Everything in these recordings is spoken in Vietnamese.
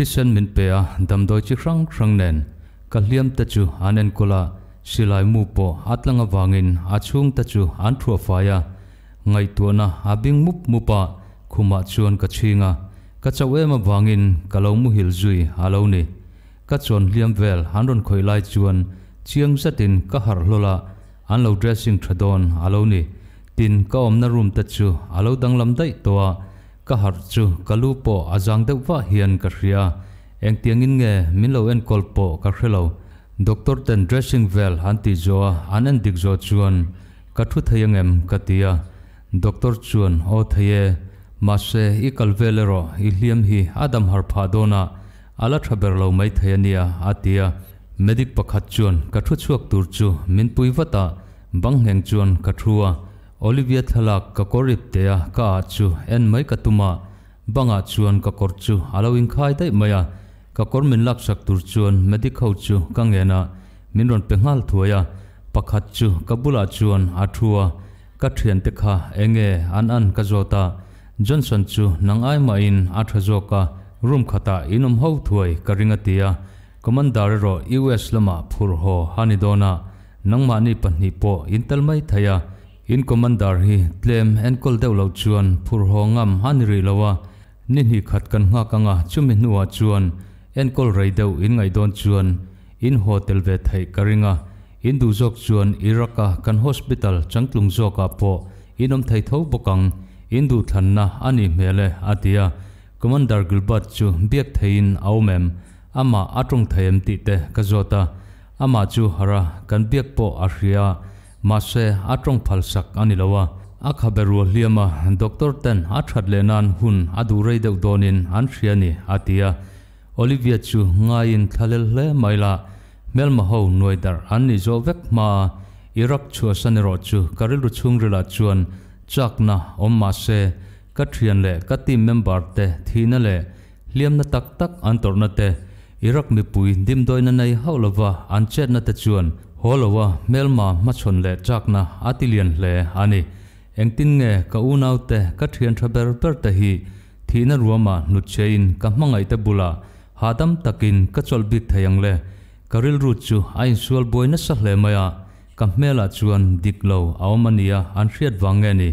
ที่เช่นมินเปียดำโดยจิครั้งครั้งเน้นกะเลียมตะจูอันเอ็นกุลาสิลายมูปออัตลังวางินอาชุงตะจูอันทัวฟายาไงตัวนะอาบิงมุบมุปะคุมาชวนกะชิงะกะเจ้าเอมวางินกะเลามุหิลจุยอาเลานี่กะชวนเลียมเวลฮันรอนคอยไลจวนเชียงสตินกะหารลละอันเลาเดรสซิ่งทรดอนอาเลานี่ตินกะอมนารุมตะจูอาเลาดังลำได้ตัว ka har chu kalu po ajang deuh hian ka eng tiangin nge minlo en kol ka hrelo doctor ten dressing veil han ti jo an dik jo chuan ka thu ka tia doctor chuan o thaye ma i kalvelero i hliam hi adam har dona ala thaberlo mai thayania atia Medik pakhat chuan ka thu chuak tur chu min puiwata heng chuan ka thua Olivia thalak ka teya te ka chu en mai ka banga chuan kakor chu halawin khai tai mai a ka kor min lak sak tur chuan medi khau chu ka nge na min ron pe thuaya pakhat chu kabula bula chuan a thuwa ka thian te kha enge an an ka jota johnson chu nang ai mai in a tha jo ka rum khata inom ho thuai ka ringa ti commander ro us lama phur ho hanidona nang ma ni panni po intalmai thaya in commander hi tlem en kol deuh lo chuan phur hawngam han ri lowa ni hnih khat kan nga kanga chumi hnuah chuan en kol rei deuh in ngai dawn chuan in hotel ve thei karinga in du jok chuan iraka kan hospital changtlung zoka po inom thei tho bokang in du thanna ani mele atia commander gilbert chu biak thein aumem ama atung thayem ti te kazota ama chu hara kan biak po ahria มาเสอาตรงพัลสักอันนี้ละวะอาคาเบรัวเลียมาด็อกเตอร์เตนอาชัดเลนันหุ่นอาดูไรเดอโดนินอันเชียนีอาทิยาโอลิเวียจูง่ายินทะเลเลไม่ละเมลมาหูหนวยดาร์อันนี้จเวกมาอิรักชัวสันโรอจูการิลุชุงริลาชวนจากน่ะอมมาเซกัตเทียนเล่กัตทีมเมมบาร์เตทีนั่นเล่เลียมนัตักตักอันตรนเตอิรักมีปุยดิมดอยนันในเฮาลวะอันเจนนเตจวน Holowa melma machon le chakna atilian le ani engtin nge ka unaute ka thian thaber per te hi thina ruama nu chein ka mangai te bula hadam takin ka cholbi thayang le karil ru chu ain sual boina sa hle maya ka mela chuan diklo awmania an riat wange ni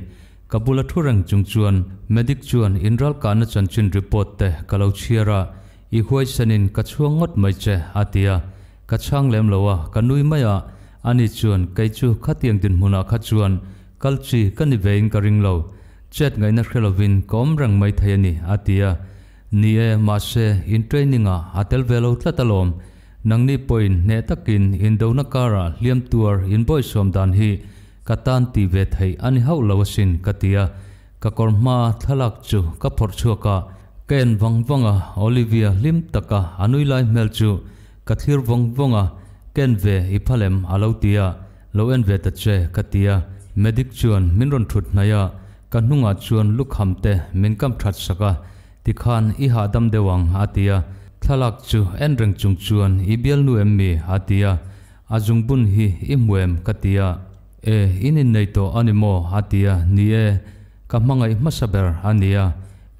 ka bula thurang chung chuan medic chuan inral kana chanchin report te kalau chiara i huai sanin ka chuangot mai che atia ka chang lem lo wa ka nui mai a ani chuan kai chu tiền tiang din hmuna kha chuồn, kal chi ka đi về, ka ring lo chet ngai na khrelovin kom rang mai thai ani atia ni e ma se in training à, a atel velo tlatalom nangni point ne takin indona kara liam tuar in boy som dan hi katan ti ve thai ani hau lawasin katia ka korma thalak chu ka phor chu ka ken wang wanga olivia lim taka anui lai mel chu kathir vong vonga kenve iphalem alautia lo enve ta che katia medic chuan minron thut na kanunga chuan lukhamte minkam that saka tikhan i ha dam dewang hatia thalak chu enreng chung chuan i bel nu emmi hatia ajung bun hi imwem katia e inin nei to animo hatia nie ka mangai masaber ania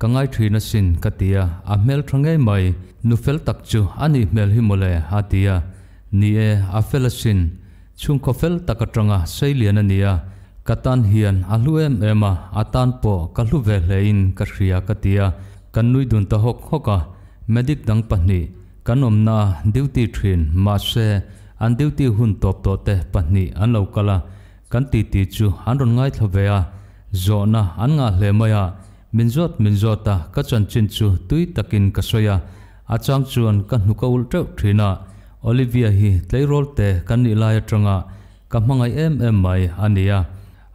kangai thrina sin katia a mel thangai mai nu fel tak chu ani mel hi mole hatia ni e a felasin chung ko fel takatronga seilian ania katan hian aluem ema atan po kalu ve lein ka hria katia kanui dun ta hok hoka medik dang pahni kanom na duty train ma se an duty hun top to te pahni an lo kala kan ti ti chu an ron ngai thlovea zona an nga hle maya minjot minjota ka chan chin chu tui takin ka soya achang chuan kan hnuka ul teuh thrina olivia hi tleirol te kan ni lai atanga ka hmangai em em mai ania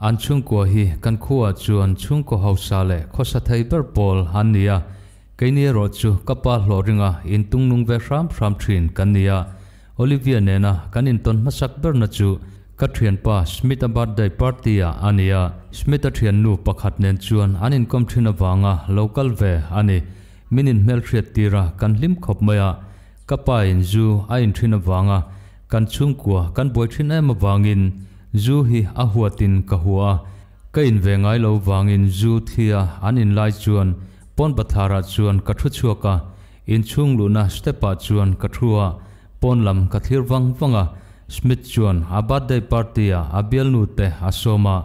an chungko hi kan khuwa chuan chungko hausa le khosa thei ber pol hania keini ro chu kapa hlo ringa in tungnung ve ram ram thrin kan nia olivia nena kan in ton masak ber na chu ka thrian pa smita birthday party a ania smita thrian nu pakhat nen chuan an in kom thrin awanga local ve ani minin melchriat tira kan lim khop maya kapa in zu a in thina wanga kan chung kwa kan boi thin em wangin zu hi a huatin ka hua ka in ve ngai lo wangin zu thia anin lai chuan pon bathara chuan ka thu chuaka in chung luna stepa chuan ka thua pon lam ka thir wang wanga smith chuan abadai birthday party a abel nu te asoma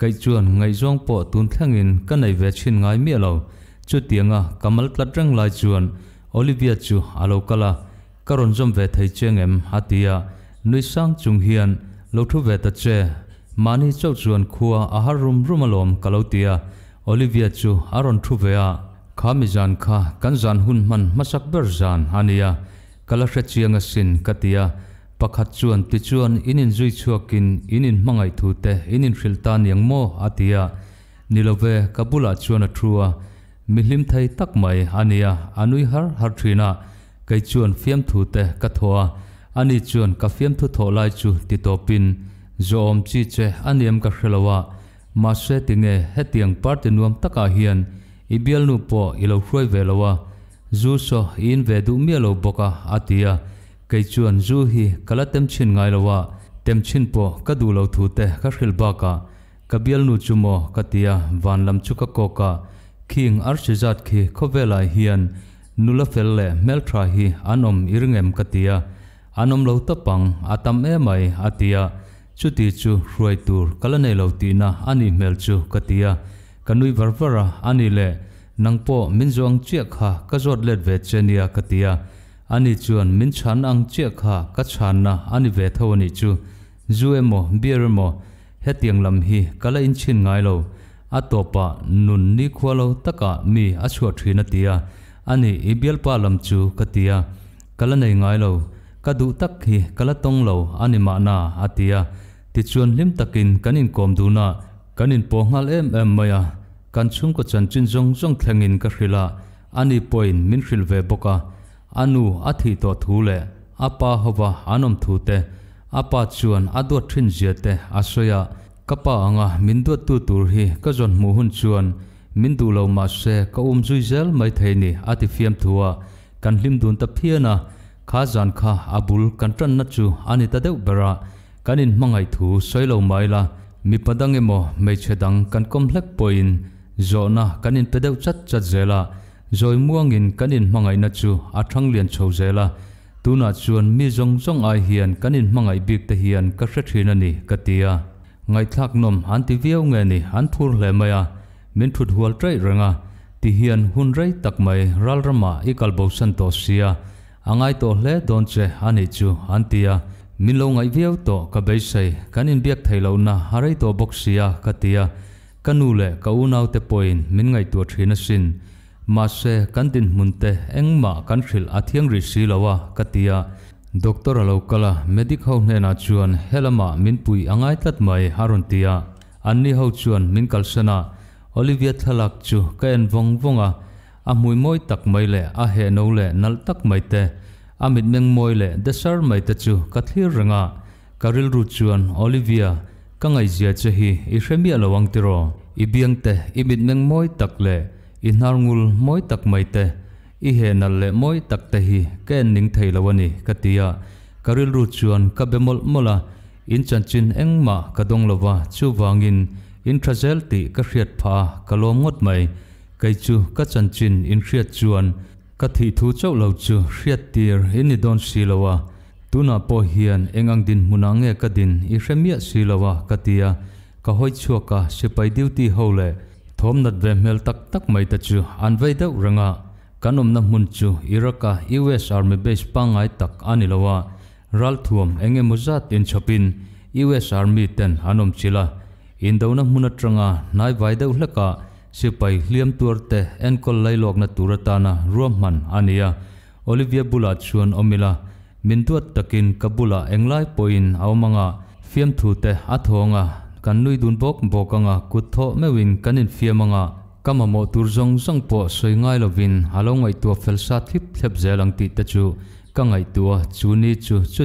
kai chuan ngai jong po tun thlangin ka nei ve chin ngai mi lo chú tiếng à kamal tlat rang lai chuan olivia chú alo kala karon zom ve thei cheng em hatia nui sang chung hian lo thu ve ta che mani chau chuan khua ahar rum rum alom kalotia olivia chu aron thu ve a kha mi jan kha kan jan hun man masak ber jan hania kala hre chianga sin katia pakhat chuan ti chuan inin zui chuakin inin ai thu te inin rilta niang mo atia nilove kabula chuan a thua mi milim thai tak mai ania anui har har thina kai chuan fiam thu te ka thua ani chuan ka fiam thu tho lai chu ti topin zom chi che aniam ka hrelowa ma se tinge hetiang parte tắc à hiền ibial nu po ilo hroi velowa zu so in ve du mielo boka atia kai chuan zu hi tem chin ngai lowa tem chin po ka du lo thu te ka hril ba ka kabial nu chumo tia van vanlam chu ka coca King Archizat ki Kovela hian Nulafelle Meltra hi anom irngem katia anom lo tapang atam emai atia chuti chu ruai tur kalanei lo tina ani mel chu katia kanui varvara ani le nangpo minjong chiak kha kazot let ve chenia katia ani chuan min chan ang chiak kha ka chan na ani ve thawani chu zuemo biermo hetiang lam hi kala in chin ngai lo a topa nun ni khwalo taka mi a chua thina tia ani ibel pa lam chu katia kala nei ngai lo ka du tak hi kala tong lo ani ma na atia ti chuan lim takin kanin kom du na kanin po ngal em em maya kan chung ko chan chin jong jong thlengin ka hrila ani point min hril ve boka anu athi to thu le apa hova anom thu te apa chuan adot thin zia te asoya Kapa anga min tuất tu tur hi các zon mu hun chuan min tu lo ma xe các um zui zel mai thei ni ati phiền thua căn kan hlim tập ta phiana kha zan kha abul căn tran nát chu anh ta deuh bera kanin ai thu xoay soilo mai la mi em padang emo mei chedang kan kom hlek poin zona kanin pedeu chat chat la rồi căn in kanin ai nát chu athang lian chho zela tuna chuan mi zong zong ai hiền căn in hian kanin mangai bik te hian ka hre thina cái tiệt ngay thác nôm hắn tí viêu nghe nì hắn phur lệ mây à mình thụt huol trái rừng à tí hiền hun rây tắc mây ral rama y kal bầu sân tổ xì à angai tổ lệ đồn chê hắn ý chú hắn tí à mình lâu ngay viêu tổ ka bây xây kan in biếc thầy lâu na hà rây tổ bốc xì à ka tí à kan nụ lệ ka u nao tê poin mình ngay tổ trí nà xin mà xe kan tin mun tê eng ma kan khil a thiêng rì xì lâu à ka tí à Doctor Alokala medic hau hne na chuan helama min pui angai tlat mai haron tia anni hau chuan min kalsana Olivia thalak chu kain vong vonga a mui moi tak mai le a he no le nal tak mai te a mit meng moi le desar mai te chu kathlir ranga karil ru chuan Olivia kangai zia che hi i hremi alawang tiro i te i mit meng moi tak le i hnarngul moi tak mai te i he na le moi tak te hi ke ning thei lawani ka tia karil ru chuan ka bemol mola in chan chin engma ka dong lova chu wangin in trazel ti ka hriat pha ka lo ngot mai kai chu ka chan chin in hriat chuan ka thi thu chau lo chu hriat tir in ni don silowa tuna po hian engang din munange ka din i hremia silowa ka tia ka hoi chua ka sipai duty hole thom nat ve mel tak tak mai ta chu an vai deuh ranga kanom na mun chu iraka us army base pangai tak anilowa ral thuam enge muzat in chapin us army ten anom chila indona muna tranga nai vaideu hlaka sipai hliam turte enkol lailok na turatana ruamman ania olivia bulat chuan omila mintuat takin kabula englai poin awmanga fiam thu te athonga kan nui dun bok bokanga kutho mewin kanin fiamanga tua tua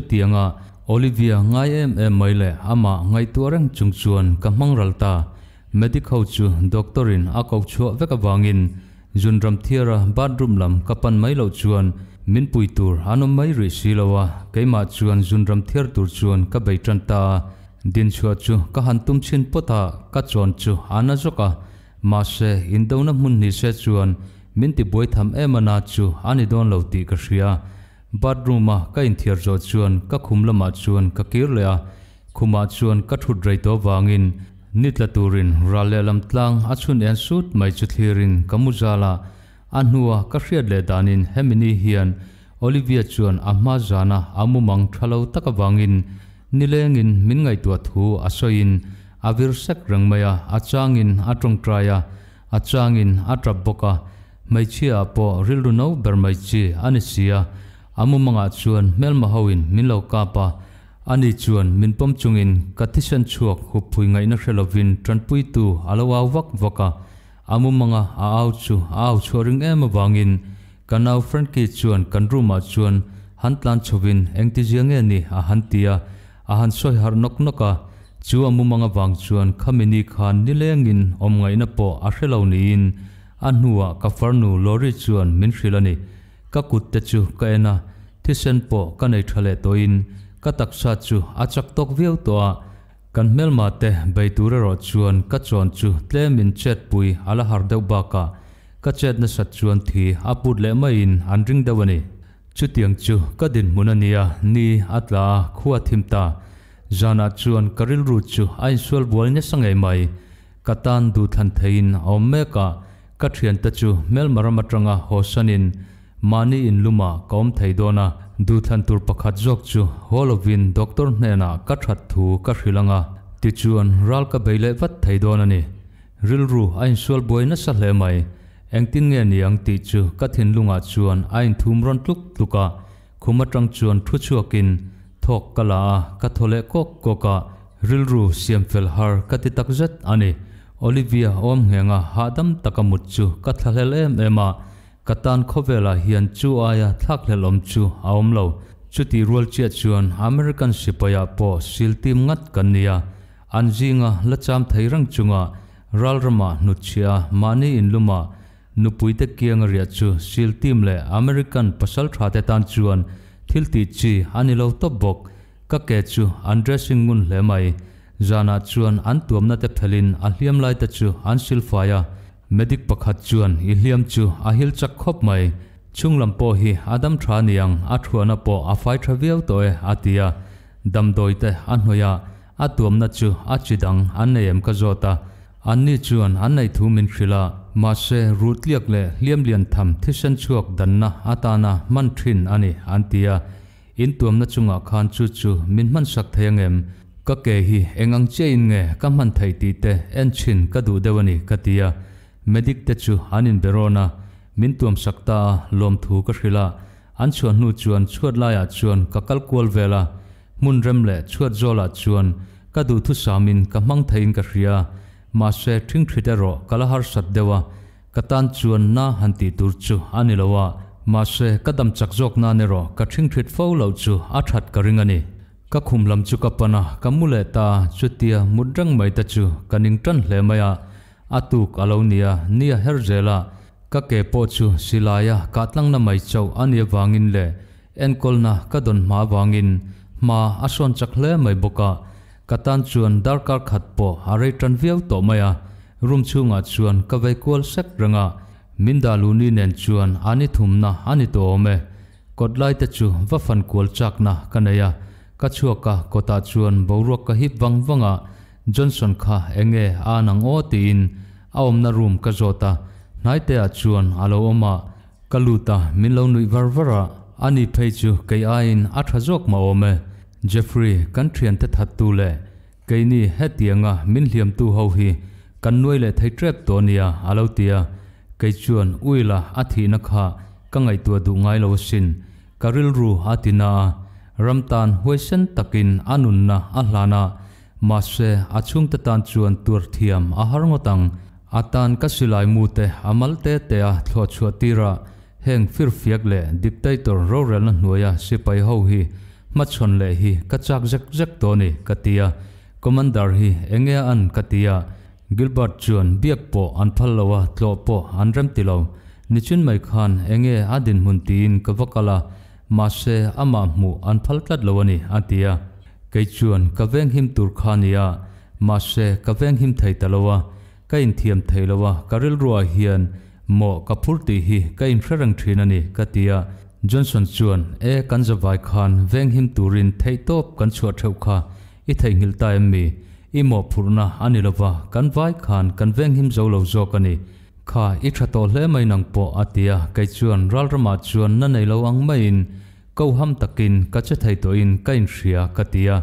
tua olivia em em à chung chuan ta, medical chu doctorin à a kau à chu ve ka wangin junram thiara bathroom lam kapan mai lo chuan min pui tur anum mai ri silowa keima chuan junram thiar tur chuan ka beitran ta din chua chu ka hantum chin pota ka chon chu ana zoka mà sẽ in đâu nắp mun ni sẽ chuan mình thì buổi tham em mà na chu đón lâu lo ti ka bắt bathroom mà cái in các các thiar zo chuan ka khum lama ah chuan ka kir le a khuma ah chuan ka thut rei to wangin nitla turin rale lam tlang achun en sut mai anh thirin các anhua ka đàn le danin hemini hiền olivia anh già chuan amma jana amumang thalo taka wangin nilengin min ngai tua thu asoin avirsek rangmaya achangin atongtraya achangin atraboka maichia po rilruno bermaichi anisia amumanga chuan mel hoin minlo kapa ani chuan minpom chungin kathisan chuak hupui ngaina hrelovin tranpui tu alawa wak voka amumanga aau chu aau choring em kanau friend ki chuan kanruma chuan hantlan chhovin engti jiange a hantia a han soi har nok noka ชัวมุมังวังชวนขมินิคานนิเลงินอมไงนปออาเชลานีินอันหัวกฟรนูลอริชวนมินชิลนิกักุดเตจูกเอนะที่เซนปอกันในทะเลตัวอินกตักซาจูอาจักตกวิวตัวกันเมลมาเตใบตูเรรจวนกัจวนจูเตมินเช็ดปุยอลาฮาร์เดบากากัจเจ็ดนสัจชวนทีอปุดเลมาอินอันริงเดวันิชุดยังจูกัดินมุนันยานีอัตลาขวัทิมตา Jana chuan karil ru chu ai sual bual ne sangai mai katan du than thein omme ka ka thian ta chu mel marama tanga hosanin mani in luma kom theidona du than tur pakhat jok chu holovin doctor nena ka that thu ka hrilanga ti chuan ral ka beile vat theidona ni ril ru ain sual boina sa hle mai engtin nge ni ang ti chu ka thin lunga chuan ain thum ron tluk tluka khuma tang chuan thu chuakin thok kala ka thole kok koka rilru siam fel har kati tak jet ani olivia om henga hadam takamuchu ka thale le mema katan khovela hian chu aya thak le lom chu aomlo chuti rule che chuan american sipaya po siltim ngat kania anjinga la cham thairang chunga ralrama nu chia mani in luma nu puite kiang ria chu siltim le american pasal thate tan chuan thil ti chi anh lo to bok các kẻ chu an dressing ngun le mai jana chuan anh tuam na te phelin anh hliam lại ta chu anh sil faya medic pakhat chuan i hliam chu anh hil chak khop mày chung làm po hi adam tha niang a thuana po a fai tha viau toe atia dam doi te an hoya a tuam na chu chỉ đằng anh nei em ka zota an ni chuan anh nei thu mình min khila mà sẽ rút liệt lệ liêm liền thầm thiết sân chuộc đần na atana man trin ani antia in tuam na chunga khan chu chu min man sak theng em ka ke hi engang chein nge ka man thai ti te en chin ka du dewani katia medik te chu anin berona min tuam sakta lom thu ka hrila an chuan nu chuan chuat laia ah chuan ka kalkual vela mun remle chuat zola ah chuan ka du thu samin ka mang thain ka hria mà sẽ trinh ma se thing thita ro kalahar satdewa katan chuan na hanti tur chu ani lowa ma se kadam chak jok na ne ro ka thing thit fo lo chu a that ka ring ani ka khum lam chu ka pana ka mule ta chutia mudrang mai ta chu kaning tan hle maya atuk alonia nia herjela ka ke po chu silaya katlang na mai chau ania wangin le enkol na vang in, mà wangin ma ason chak hle mai boka cả tan chuan dar kar khat po arai tran viau to maya room chunga chuan ka vai kol sak ranga minda luni nen chuan ani thumna ani to me kotlai te chu va fan kol chakna kanaya ta chuaka bầu ruột borok ka hip wang à, johnson kha enge anang o tin aomna room ka zota nai te a chuan alo oma kaluta minlo nui varvara ani phei chu kai ain athazok ma ome Jeffrey căn truyền thật thật tu lệ cây ni hết tiếng à minh liềm tu hầu hi căn nuôi lệ thấy trép tổ nia à, à lâu tia cây chuồn ui là a thị nắc hạ các ngày tua đủ ngay lâu xin karil ru a tina ram tan huay sen takin anun na alana mà se a chung tất tan chuan tuar thiam a har ngotang a tan ka lại mu te amal te te a thlo chua tira heng fir fiak le dictator ro nuôi na nuaya sipai hầu hi मछन ले कचाक जक जक तो कतिया कमांडर हि एंगे अन कतिया गिलबर्ट चुन बेगपो अनफलो त्लोपो अनरम तिलो निचिन मई खान एंगे आदिन मुंतीन कवकला मासे अमु अनफल तत्लोनी आतिया कई चुन कवें हिम तुर्खानिया मासे कवें हिम थे तलोवा कई थीम थेलोवा करिल रुआ हियन मो कपूर्ति कई फ्रंग थ्रीन कतिया Johnson chuan e kan zavai khan veng him turin thei top kan chua theu kha i thei ngil tai mi i mo phurna anilova kan vai khan kan veng him zo lo zo kani kha i tha to hle mai nang po atia kai chuan ral rama chuan na nei lo ang mai in câu ham takin ka che thei to in ka in ria katia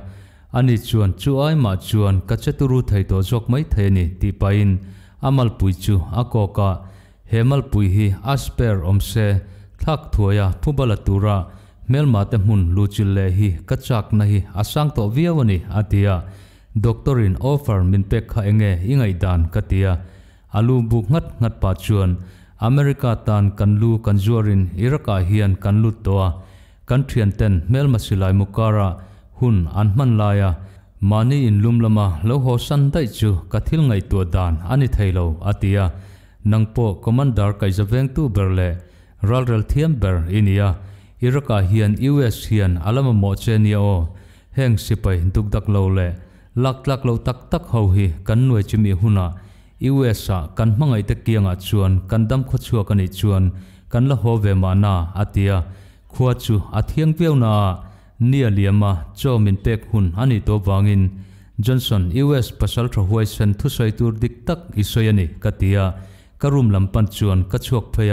ani chuan chu ai ma chuan ka che turu thei to jok mai the ni ti pain amal pui chu akoka hemal pui hi asper omse thak thuya phubala tura melma te mun luchil le hi kachak na hi asang to viawani atia doctorin offer min pe kha enge ingai dan katia alu bu ngat ngat pa chuan america tan kan kanjuarin iraka hian kanlu toa kan thian ten melma silai mukara hun anman laya mani in lumlama lo ho san dai chu kathil ngai tua dan ani thailo atia nangpo commander zaveng tu berle รัลเทียมเบอร์อินเดียอิรักเฮียนอิเวสเฮียนอาลามโมเชเนียโอแห่งสิไปถูกดักโลเลลักลักโลตักตักเฮาฮีกันหน่วยจิมีหุนาอิเวสะกันมังไอตะเกียงอัจชวนกันดำขดชัวกันอิจชวนกันละโฮเวมานาอัติยาขวัจูอัทเฮียงเปียวนาเนียเลียมาโจมินเป็กหุนอันอิโตวางินจอห์นสันอิเวสปัสลทรหวยเซนทุสัยตูร์ดิกตักอิสเซียนิกัติยาการุมลำปันชวนกัจชวกเพีย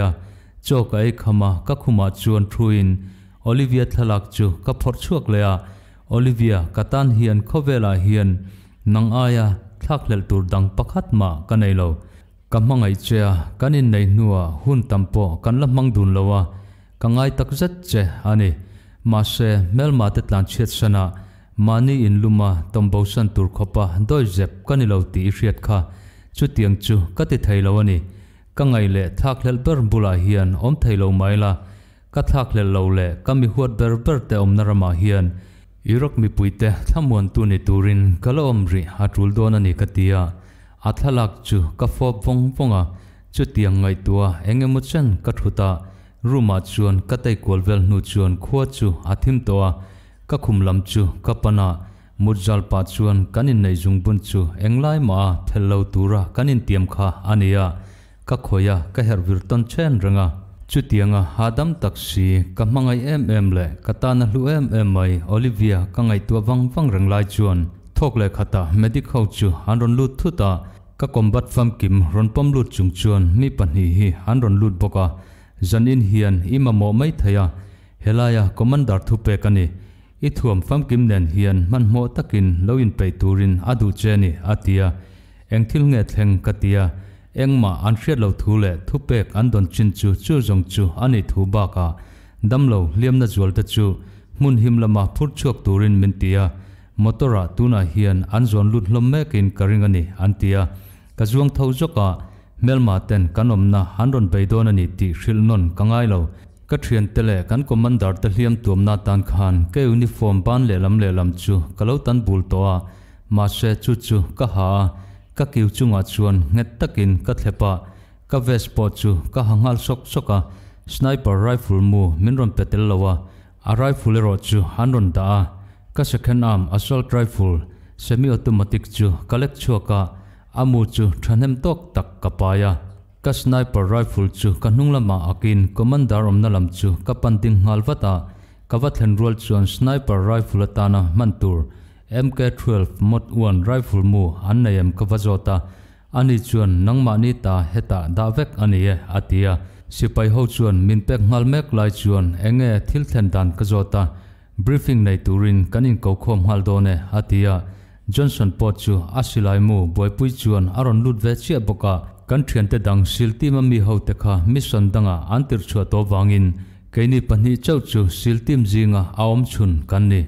cho cái khama các khu mà chuan truin Olivia thalak chu các phật chuộc lệ à Olivia tan hiền khó về là hiền nàng nang aya thác lệ tur bắc hát mà cái này lâu cái mang ấy chia cái nên này nua hun tampo cái lâm mang đun lâu à cái ngay tắc rất chè anh mà sẽ mel mà tết lan chết sana ni in luma tam bao san tur khopa đôi dẹp cái này lâu tí riết kha chú tiếng chú cái tết thầy lâu anh ก็ไงเละทักเลลเปิร์บุลาเฮียนอมไทยเลาไม่ละก็ทักเลลเลวเละก็มีหัวเปิร์เปิร์แต่อมนรมาเฮียนยิรักมีปุยเตะทั้งมวลตัวในตูรินก็ละอมรีฮัทรุลดอนันเอกตียาอาทลักจูก็ฟอบฟงฟงอ่ะจุดยังไงตัวเองมุชันก็ทุตารูมาชวนก็ไตกวลเวลนูชวนขวัจูอาทิมตัวก็คุมลำจูก็ปนามุดจัลปาชวนกันินในจุงบุญจูเองไล่มาเทลเลวตัวกันินเตรียมข้าอันเนียก็คอยก็เหรวิรตันเชนรังะ จุดียงะฮาดัมตักซีก็มังไอเอ็มเอ็มเล่ก็ตานลูเอ็มเอ็มไอโอลิเวียก็ไอตัววังฟังรงไลจวนทอกเล่ขะตาเมดิคอาจูฮันรอนลูทุตาก็คอมบัตฟัมกิมรอนปอมลูจุงจวนมีปัญหีฮันรอนลูบอกว่าจันอินเฮียนอิมาโมไม่ทายาเฮลายะคอมมันดาร์ทุเปกันนี่อิทวมฟัมกิมเดนเฮียนมันโมตักินเลวินไปตูรินอดูเจนี่อาทิยาเอ็งทิลเงตเฮงกัตยา em mà ăn hriat lâu thu lệ thu pek an don chin chu chu zong chu ít thu ba ka đâm lâu liêm na zual ta chu muốn him mà lama chuộc tu rin min tia motora hiền ăn dọn zon lut hlom mek in karing ani an tia ka zuang mel mà tên ten kanom na ăn đòn hanron beidon ani ti hril non lâu kangai lo ka thian tele kan commander te hliam tuam na tan khan cái uniform ban lệ lam lệ lam chu kalo tan bul to a ma se chu chu ka ha ka kiu chu nga chuan ngat takin ka thlepa ka vespo chu ka hangal sok soka sniper rifle mu minron petel lowa a rifle ro chu hanron da ka second arm assault rifle semi automatic chu collect chu ka amu chu thanem tok tak ka paya ka sniper rifle chu ka nunglama akin commander omna lam chu ka panting halwata ka wathlen rol chuan sniper rifle atana mantur MK12 một uẩn rifle mu an này em anh ani chuan nang ma ni ta heta da vek ani e atia sipai hậu chuan min pek ngal mek lai chuan enge thil thlen dan kazota briefing nei turin kanin cầu khom hal done atia Johnson pot chu asilai mu boipui chuan aron lut ve chia boka kan thian te dang sil ti ma mi ho te kha mission danga antir chua to wangin keini pani chau chu sil tim zinga aom chun cán ni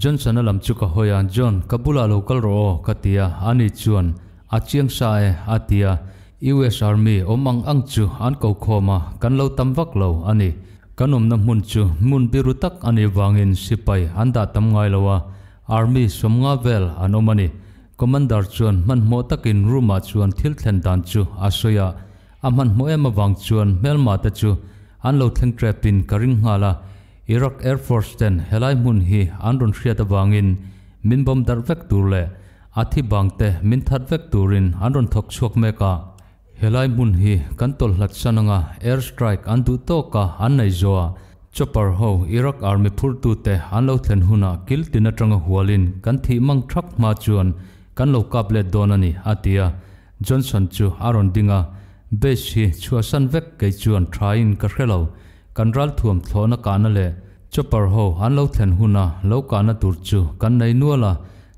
Johnson alam chuka hoya John Kabula local ro katia ani chuan achiang sae atia US Army omang ang chu an ko khoma kan lo tamwak lo ani kanum na mun chu mun biru tak ani wangin sipai anda tam ngai lowa Army somnga vel anomani commander chuan man mo takin ruma chuan thil thlen dan chu asoya aman mo ema wang chuan melma ta chu an lo thleng trapin karing hala Iraq Air Force ten helai mun hi anron hriat awangin min bom dar vek tur le athi bangte min that vek turin anron thok chok meka helai mun hi kantol hlat sananga air strike andu to ka annai zoa chopper ho Iraq army phur tu te anlo thlen huna kil tina tanga hualin kan thi mang thak ma chuan kan lo kap le donani atia Johnson chu aron dinga base chua chuasan vek ke chuan thrain ka hrelo กันรัลถ่วมโลนักการนั่นแหละจะปรหอันเล่าเทนหุนะเล่าการนั่นตูจูกันในนัวละ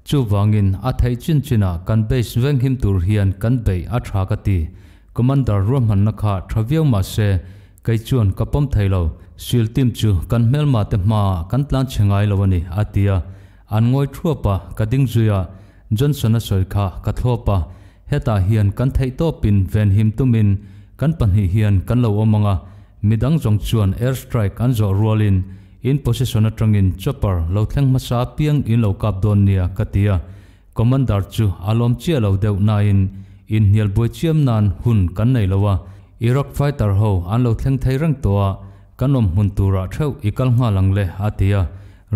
จูวังอินอาทัยจินจินะกันเบสเวงหิมตูเฮียนกันเบยอัตรากตีกมันดาร่วมหันนักขาทราเวลมาเซไกจวนกับป้อมไทยเราสิลติมจูกันเมลมาเตมากันตลานเชงไงเราวันนี้อาทิยาอันงอยทั่วปะกดิ่งจุยาจนสนสอยค่ะกัทั่วปะเฮตาเฮียนกันไทยโตปินเวนหิมตุมินกันปันหิเฮียนกันเราอมังอ่ะ midang zong chuan airstrike an zo rolin in position atangin chopper lo thleng masa piang in lo kap don nia katia commander chu alom chia lo deuh na in in hial boi chiam nan hun kan nei lowa iraq fighter ho an lo thleng thei rang towa kanom hun tura ah theu ikal nga lang le atia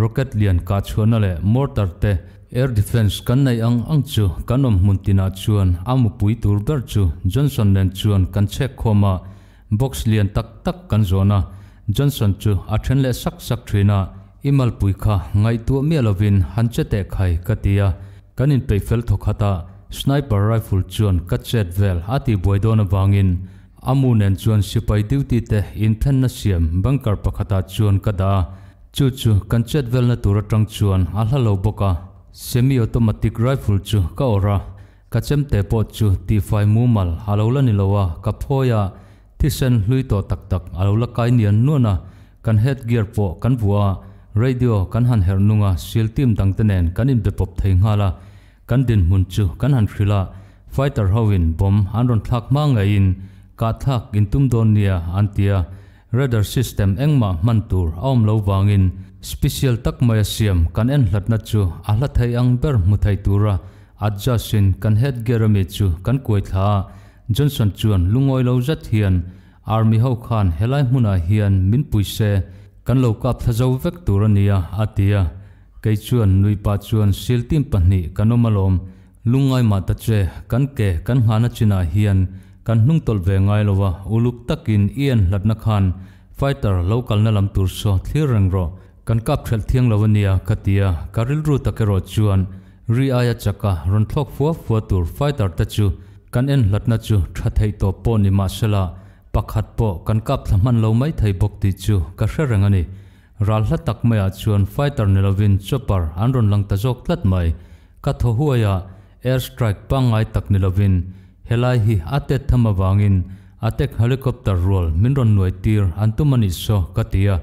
rocket lian ka chuan le mortar te air defense kan nei ang ang chu kanom hun tina chuan amu pui tur dar chu johnson len chuan kan che khoma box lian tak tak kan zona Johnson chu a then le sak sak thina imal pui kha ngai tu mi lovin han che te khai katia kanin pe fel thokhata sniper rifle chuan kachet vel ati boidona wangin amunen chuan sipai duty te in than na siam bunker pakhata chuan kada chu chu kanchet vel na tura tang chuan a hla boka semi automatic rifle chu ka ora kachem te po chu t5 mumal halola ni lowa ka phoya ที่เซนลุยตัวตักตักเอาละกายเนียนนัวนะกันเฮดเกียร์ปอกันบัวเรดิโอกันหันเฮรนุงาซิลทีมตังเตเนนกันอิมเดปบเทงฮาละกันดินมุนจูกันหันฟิลาไฟเตอร์ฮาวินบอมอันรอนทักมังไอินกาทักอินตุมโดนเนียอันเตีย radar system engma mantur om lo wangin special tak maya siam kan en hlat na chu a hla thai ang ber mu thai tura adjustin kan het gerami chu kan koi tha Johnson chuan lungoi lâu rất hiền army hậu khan helai hmuna hian min puise kan lo kap thazo vek turania atia kei chuan nui pa chuan sil tim pahni kanomalom lungai ma ta che kan ke kan hana china hian kan hnung tol ve ngai lowa uluk takin ian latna khan fighter local na lam tur so thirang ro kan kap thel thiang lawania katia karil ru takero chuan ri aya chaka ron phua phua fuwa tur fighter ta chu kan en latna chu tha thei to po ni ma sela pakhat po kan kap thaman lo mai thei bok ti chu ka hre rang ani ral à hla tak mai a chuan fighter nelovin chopper anron lang ta jok tlat mai ka tho huaya à, air strike pangai tak nelovin helai hi ate thama wangin atek helicopter rol minron noi tir antumani so katia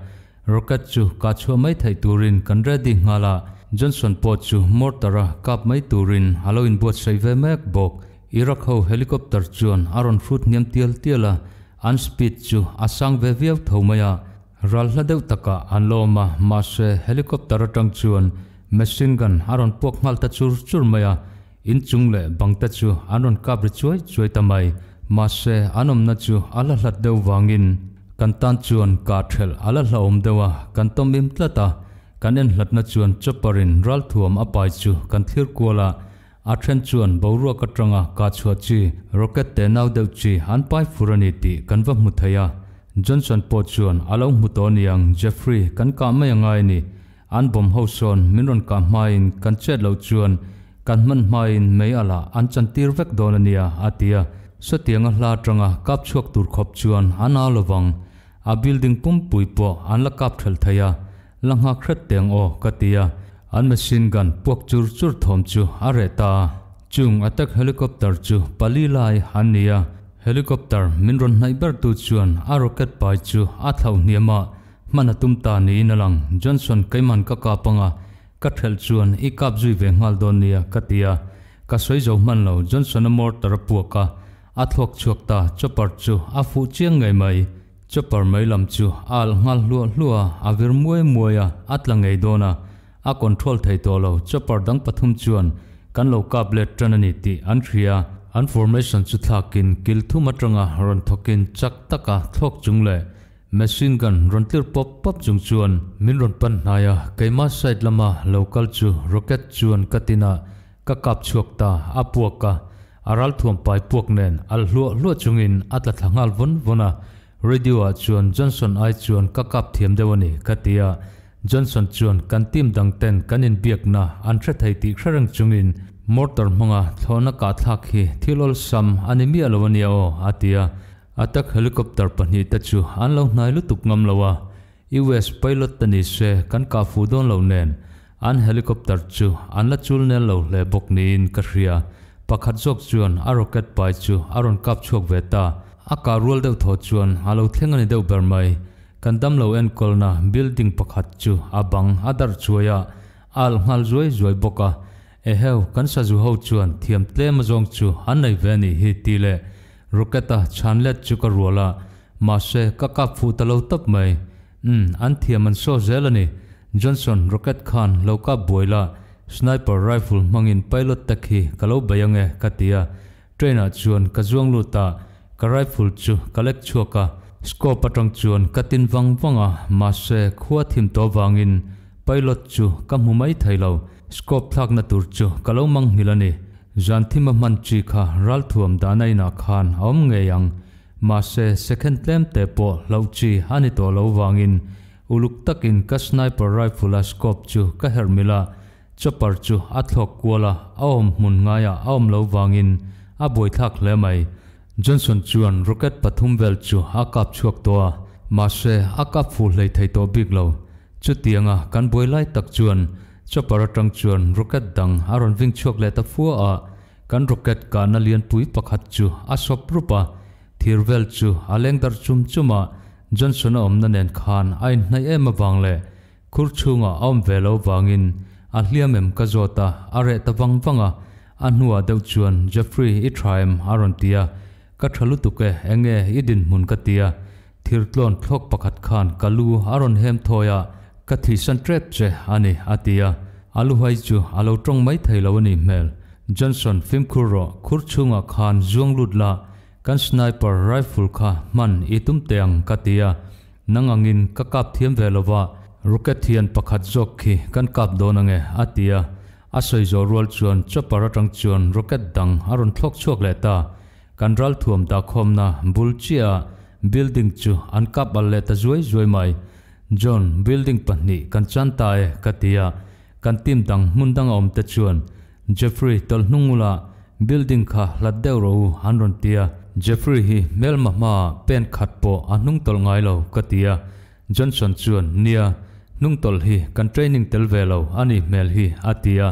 rocket chu ka chu mai thei turin kan ready ngala johnson po chu mortara kap mai turin haloin bot save mek bok Iraq ho helicopter chuan Aaron fruit niam tial tiala an speed chu asang ve viau thomaya ralhla deuh taka an loma mà xe helicopter atang chuan machine gun aron pok ngal ta chur chur maya in chung le bang ta chu anon kap ri chuai chuai tamai ma se anom na chu ala hlat deuh wangin kan tan chuan ka thel ala hlaum dewa kan tomim tlata kan en hlatna chuan choparin ral thuam apai chu kan thlir kuala อาเชนชวนบรัวกตรงกาชัวจีรกเกตเตนาวเดวจีอันไปฟูรนิติกันว่ามุทยาจอนสันปอชวนอาลงมุตอนียังเจฟฟรีย์กันกาไม่ยังไงนี่อันบอมเฮาชวนมิรอนกาไม่กันเจ็ดเหลาชวนกันมันไม่ไม่อะละอันจันตีรเวกดอลเนียอาเตียสตียงลาตรงกับชวกตุรขบชวนอันอาลวังอาบิลดิงปุ่มปุยปออันละกับเทลทยาลังหาเครดเตียงโอกเตีย an machine gun puak chur chur thom chu a chung attack helicopter chu pali lai han nia helicopter min ron nai ber tu chuan a rocket pai chu a thau niama mana tum ta ni nalang johnson kaiman ka ka panga ka thel chuan i kap zui ve ngal don nia katia ka soi zo man lo johnson mor tar puaka a thlok chuak ta chopper chu a fu chiang ngai mai chopper mai lam chu al ngal lua lua a vir muai muaya atla ngai dona a control thei to lo chopar dang pathum chuan kan lo kap le tranani ti an thria an formation chu thlakin kil thum atanga ron thokin chak taka thlok chung le machine gun ron tlir pop pop chung chuan min ron pan hnaya keima side lama local chu rocket chuan katina ka kap chuak ta apuaka aral thuam pai puak nen al hlo hlo chungin atla thangal von vona radio chuan johnson ai chuan ka kap thiam dewani katia จนส่วนจวนกันทีมดังเต้นกันเบียกนะอันทรัตไทยติครั้งจุงอินมอเตอร์มงะทอนกาทักฮีที่ลอลซัมอันมีอลวันยาวอาติยาอัตักเฮลิคอปเตอร์ปนีตัดจูอันเลนัยลุตุกงมลวะอีเวสไพลอตตันิเซกันกาฟูดอนเลาเนนอันเฮลิคอปเตอร์จูอันละจูลเนลเลาเลบกนีนกัสเซียปักขัดจอกจวนอารอกเกตไปจูอารอนกับชกเวตาอาการรัวเดือดทอดจวนอาลูเทงันเดือดเบอร์ไม kan dam lo en kol na building pakhat chu abang adar chuaya al ngal zuai zuai boka e heu kan sa zu ho chuan thiam tle ma zong chu han nei ve ni hi ti le ruketa chanlet chu ka ruala ma se ka ka phu ta lo tap mai um an thiam an so zelani johnson rocket khan lo ka boila sniper rifle mangin pilot takhi kalo bayange katia trainer chuan ka zuang lu ta ka rifle chu kalek chuaka Sko patang chuan katin vang vanga ma se khua thim to wangin pilot chu ka mu mai thailo scope thak na tur chu kalo mang hilani zan thima man chi kha ral thuam da nai na khan om nge yang ma se second lem te po lo chi hani to lo wangin uluk takin ka sniper rifle scope chu ka hermila chopper chu athlok kuala aom mun ngaya aom lo wangin a boi thak le mai จนส่วนจวนรุกเกตปฐุมเวลจูอากาศชวกตัวมาเสอากาศฟูเลยไทยตัวบิ๊กเลวจุดเตียงอ่ะกันบวยไล่ตักจวนจะปรตังจวนรุกเกตดังอารอนวิ่งชกเลยตะฟัวอ่ะกันรุกเกตการนเลียนปุ๋ยปักหัดจูอาศพรูปะทีรเวลจูอาเลงดาร์จุ่มจุ่มอ่ะจนส่วนอมนั่นเองนคานไอ้ในเอ็มบังเลยคุรชุงอ่ะอมเวลเอาบังอินอาเลียมเอ็มกจอตาอาเรตตะวังวังอ่ะอันหัวเดวจวนเจฟฟรีย์อิทรามอารอนเตีย ka thalu tuke enge idin mun ka tia thirtlon thlok pakhat khan kalu aron hem thoya ka thi san tret che ani atia alu hai chu alo tong mai thailo ani mel johnson film khuro khurchunga khan zuang lutla kan sniper rifle kha man itum teng ka tia nangangin ka kap thiam velova rocket thiên thian pakhat jok khi kan kap donange atia asoi zo rol chuan chopara tang chuan rocket dang aron thlok chhuak le ta กันรัลท่วมตาคมนาบุลเชียบิลดิ้งจูอันกับอัลเลตจวยจวยไม่จอห์นบิลดิ้งปนีกันจันตายกติยากันทีมดังมุนดังอมตะชวนเจฟฟรีย์ตอลนุงละบิลดิ้งค่ะลัดเดอร์ฮันรอนเตียเจฟฟรีย์ฮีเมลมามาเป็นขัดโปอันนุงตอลไงเลวกติยาจอห์นสันชวนเนียนุงตอลฮีกันเทรนนิ่งเตลเวลลวอันนี้เมลฮีอาติยา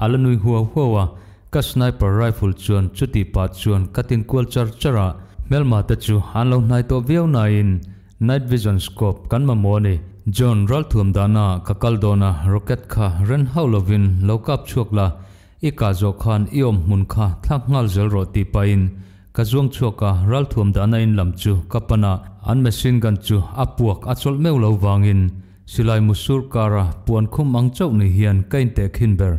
อัลลนุยหัวหัว่า các sniper rifle chuan chuti pa chuan katin kual char chara melma te chu hanlo hnai to view na in night vision scope kan ma mo ni john ral thum dana ka kal dona rocket kha ren Halloween haulovin lokap chuak là ít ka zo khan iom mun kha thak ngal zel ro ti pa in ka zuang chuaka ral thum dana in làm lam chu kapana an machine gun áp chu apuak achol meu lo wangin silai musur kara puan khum ang chau ni hian kain te khinber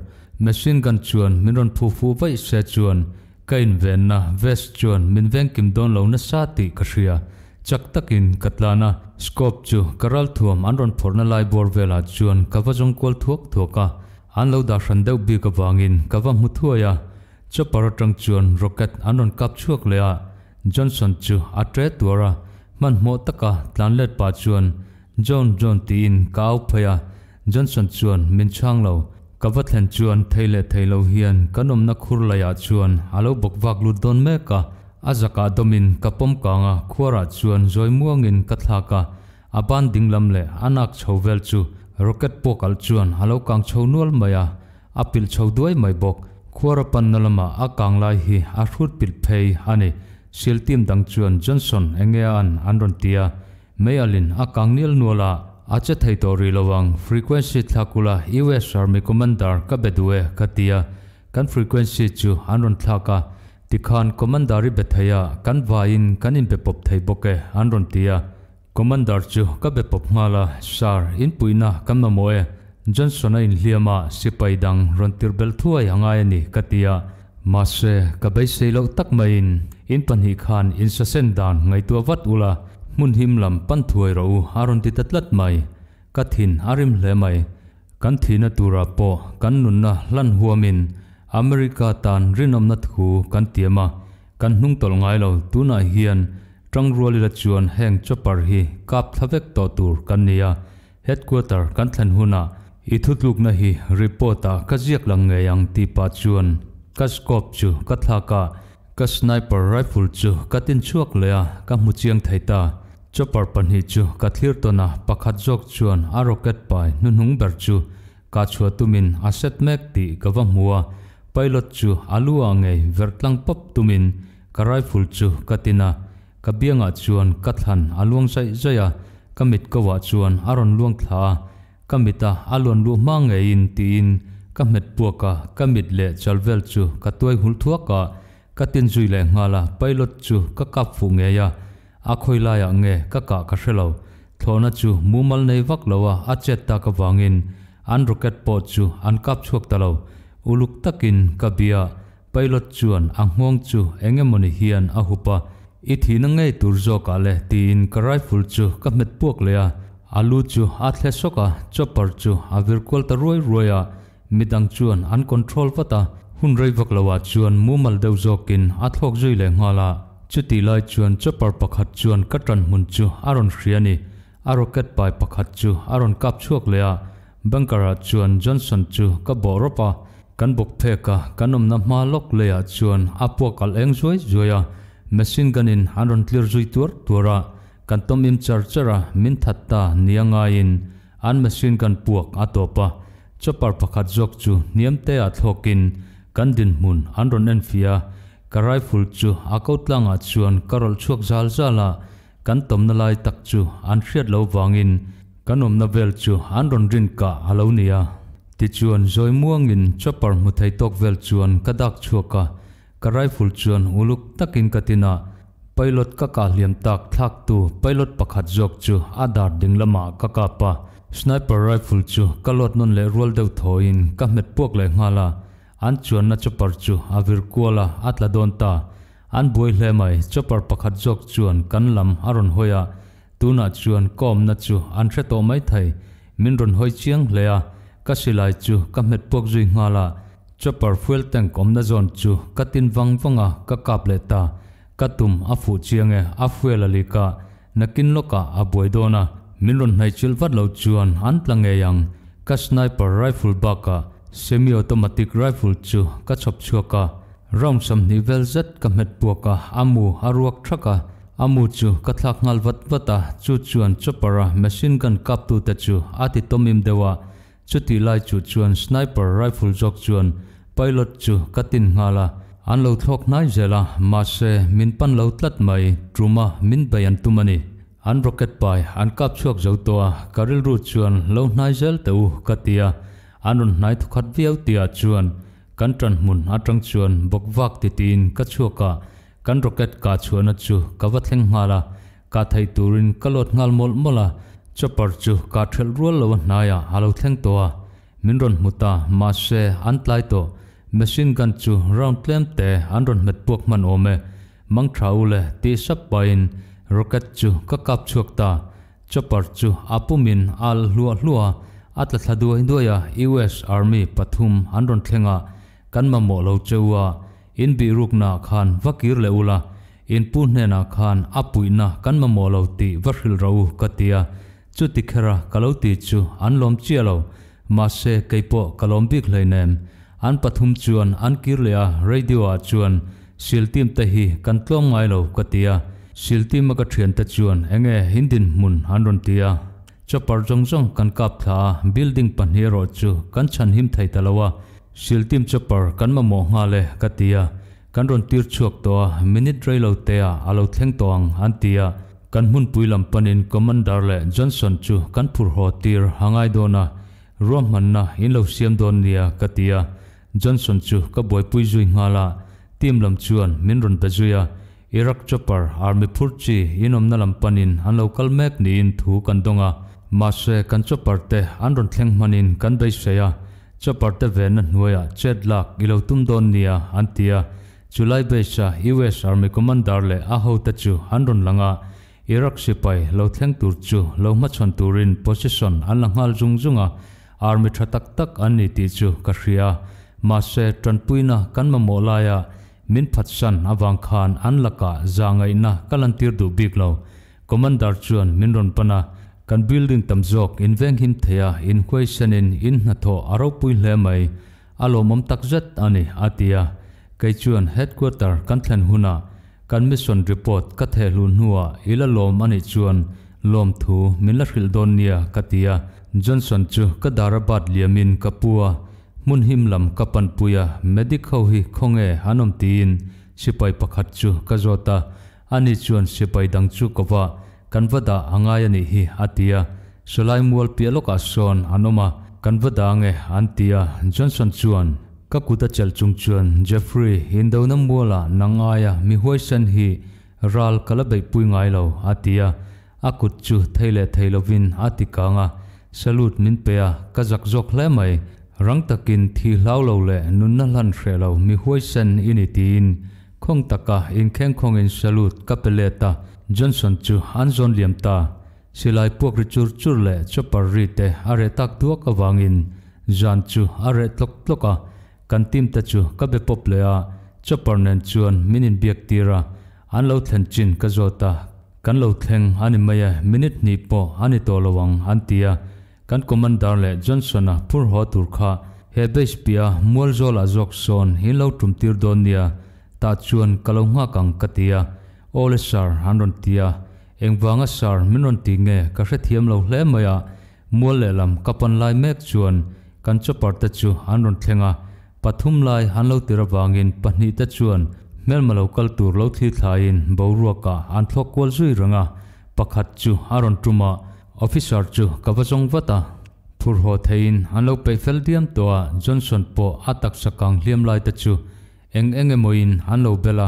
xin gun chuồn, mình ron phù phu vai xe chuồn, cây ven na vest chuồn, mình ven kim don lo na sa chắc ka in chak takin katlana scope chu karal thuam an ron phorna lai bor vela chuan kava jong kol thuak thoka an lo da hran deuh bi ka wangin kava mu thuaya chopar tang chuồn, rocket an ron kap chuak à, johnson chu à, atre tuara à. man mo taka à, tlanlet pa chuồn, john john tin kau à, johnson chuồn mình chang lo vật lệ ka va thlen chuan theile theilo hian kanum na khur laia chuan alo bokvak lut don meka azaka domin ka pomkanga khuara chuan zoimuangin ka thlaka lệ dinglam le anak chovel chú rocket pokal chuan alo kang chhonual maya apil chhoduai mai bok khuara pannalama akang lai hi a hrut pil phei ani siltim đăng chuan johnson engean anron tia mealin akang nil nuala Acha theitori lawang frequency thakula US Army Commander kabedue katia kan frequency chu anron thaka tikhan commandari bethaya kan vain kanin bepop theiboke anron tia commander chu kabepop mala sar in puina kamamoe Johnson in liama sipaidang rontir bel thuai hangai ni katia mase kabai seilo takmain in in panhi khan in sasendan ngaitua ula mun him lam pan thuai ro aron ti tatlat mai ka thin arim hle mai kan thina tura po kan nunna lan huamin America tan rinom na thu kan tiama kan hnung tol ngai lo tuna hian trang ruali la chuan heng chopar hi kap thavek to tur kan nia headquarter kan thlan huna i thutluk na hi reporter ka ziak lang nge yang ti pa chuan ka scope chu ka thla ka sniper rifle chu ka tin chuak lea ka mu chiang thaita chopper pan hi chu ka thlir tona pakhat jok chuan a rocket pai nun nung ber chu ka chua tumin a set mek ti gawa mua pilot chu alua ngei vertlang pop tumin ka rifle chu katina ka bianga chuan ka thlan aluang sai zaya kamit kowa chuan aron luang thla kamita alon lu ma ngei in ti in ka met puaka kamit le chalvel chu ka tuai hul thuaka ka tin zui le ngala pilot chu ka kap fu ngeya a khoi lai a nge ka ka ka shrelo thlona chu mumal nei vak lowa a chet ta ka wangin an rocket pot chu an kap chhuak talo uluk takin ka bia pilot chuan ang hmong chu engemoni hian a hupa i thina ngei turzo ka le tin ka rifle chu ka met puak le a alu chu a thle soka chopper chu a virkol ta roi roi roya midang chuan an control vata hun rei vak lowa chuan mumal deuzokin a thlok zui le ngala chú tỷ chu ti lai chuan chopper pakhat chuan katran hun chu aron hriani a rocket pai pakhat chu aron kap chuak le a bankara chuan johnson chu ka boropa kan bok phe ka kanom na ma lok le a chuan apua kal eng zoi zoya machine gun in aron clear zui tur tura kan tom im char chara min thatta nianga in an machine gun puak atopa chopper pakhat jok chu niam te a thokin kan din mun anron en fia karai ful chu akau tlanga ah chuan karol chuak zal zala ah kan tomna lai tak chu an hriat lo wangin kan omna vel chu an ron rin ka alo nia ah. ti chuan zoi muangin chopar mu thei tok vel chuan kadak chuaka karai ful chuan uluk takin katina pilot ka ka liam tak thak tu pilot pakhat jok chu adar ding lama ka ka pa sniper rifle chu kalot non le rol deuh thoin ka met puak le ngala an chuan na chopper chu a vir kuala atla don ta an bui hle mai chopper pakhat jok chuan kan lam aron hoya tuna chuan kom na chu an thre to mai thai min ron hoi chiang leya ka silai chu ka met pok zui ngala chopper fuel tank kom na zon chu tin wang wanga ka kap le ta katum afu chiang e a fuel alika nakin loka a boi dona min ron nai chil vat lo chuan an tlang e ka sniper rifle baka semi-automatic rifle chu ka chop chuaka ram sam ni vel zet ka met puaka amu aruak thaka amu chu ka thlak ngal wat wata chu chuan chopara machine gun kap tu ta chu ati tomim dewa chuti lai chu chuan sniper rifle jok chuan pilot chu katin ngala an lo thok nai zela ma se min pan lo tlat mai truma min bayan tumani an rocket pai an kap chuak zo to karil ru chuan lo nai zel teu katia anun nai thu khat viau tia chuan kan tran mun atang chuan bokwak ti tin ka chuka kan rocket ka chuan a chu ka vatleng ngala ka thai turin kalot ngal mol mola chopar chu ka thel rual lo naya halo thleng toa minron muta ma se antlai to machine gun chu round tlem te anron met puak man ome mang thau le ti sap pain rocket chu ka kap chuak ta chopar chu apumin al hlua hlua atla thadu hinduya US Army Pathum anron thlenga kanma mo lo chewa in bi rukna khan vakir leula in punne na khan apuina kanma mo lo ti varhil rau katia chu tikhara kaloti chu anlom chialo ma se keipo kalombik leinem an pathum chuan an kirlea radio a chuan siltim te hi kan tlom ngai lo katia siltim ka thian ta chuan enge hindin mun anron tia chopper jong jong kan kap tha building pan hi ro chu kan chan him thei talawa sil tim chopper kan ma mo nga le katia kan ron tir chuak to minute rei lo te a alo thleng tong an tia kan hun puilam panin commander le johnson chu kan phur ho tir hangai dona rom man na in lo siam don nia katia johnson chu ka boy pui zui nga la tim lam chuan min ron ta zuya Iraq chopper army phurchi inom nalam panin an local mek ni in thu kan donga mà sẽ cần cho bảo tệ anh rộn thang màn in cần bây xe à cho bảo tệ về nè nuôi à chết lạc ghi lâu tung đồn nì à anh tì à chú lai bây xa US Army Commander lệ á hậu tạ chú anh rộn lăng à Iraq sipai lâu thang tù chú lâu mắt chọn tù rin position anh lăng hal dung dung à Army tra tắc tắc anh nì tì chú kà rì à mà sẽ trần pui nà cần mà mộ lai à min phát sân avang khan an laka zangay na kalantir du big lâu Commander chuan min ron pana กันบิลดิ่งตำจอกอินเวงหิมเทียอินควีชันอินอินนัทโออารมณ์ปุ่ยเล่ไม่อารมณ์มันตักจัดอันนี้อาทิยาไกจวนเฮดควอเตอร์กันทันหุนากันมิชชันรีพอร์ตกัทเฮลุนหัวอิละลมอันนี้จวนลมทูมิลล์ฟิลโดเนียกัทิยาจอห์นสันจูกับดาร์บัดเลียมินกับปัวมุนหิมลำกับปันปุยะเมดิคเอาฮีคงเอฮานอมตีนสิไปปักหัดจูกัจโอตาอันนี้จวนสิไปดังจูกับว่า kan vada angai ani hi atia solai mual pialok ason anoma kan vada ange antia johnson chuan ka kuta chal chung chuan jeffrey hindona muala nangaya mi huaisan hi ral kalabei pui ngai lo atia akut chu theile theilovin atika nga salut min pea kazak jok hle mai rang takin thi hlau lo le nun na lan hre lo mi huaisan ini tin khong taka in kheng khong in salut kapeleta Johnson chu an zon liam ta silai puak ri chur chur le chopar ri te are tak tuak awangin jan chu are tlok tloka kan tim ta chu ka be pop le a chopar nen chuan minin biak tira an lo thlen chin ka zota kan lo thleng ani maya minute ni po ani to lowang an tia kan commander le Johnson a pur ho tur kha he bes pia mual zol a jok son hin lo tum tir don nia ta chuan kalonga kang katia ô lê sar han ron tia eng vanga sar min ron ti nge ka hre thiam lo hle maya mua le lam kapan lai mek chuan kan cho par ta chu han ron thlenga pathum lai han lo tira wangin pahni ta chuan mel malo kal tur lo thli thlain boruwa ka an thlok kwal zui ranga pakhat chu aron tuma officer chu kawajong vata phur ho thein han lo pe fel diam toa johnson po atak sakang hliam lai ta chu eng enge moin han lo bela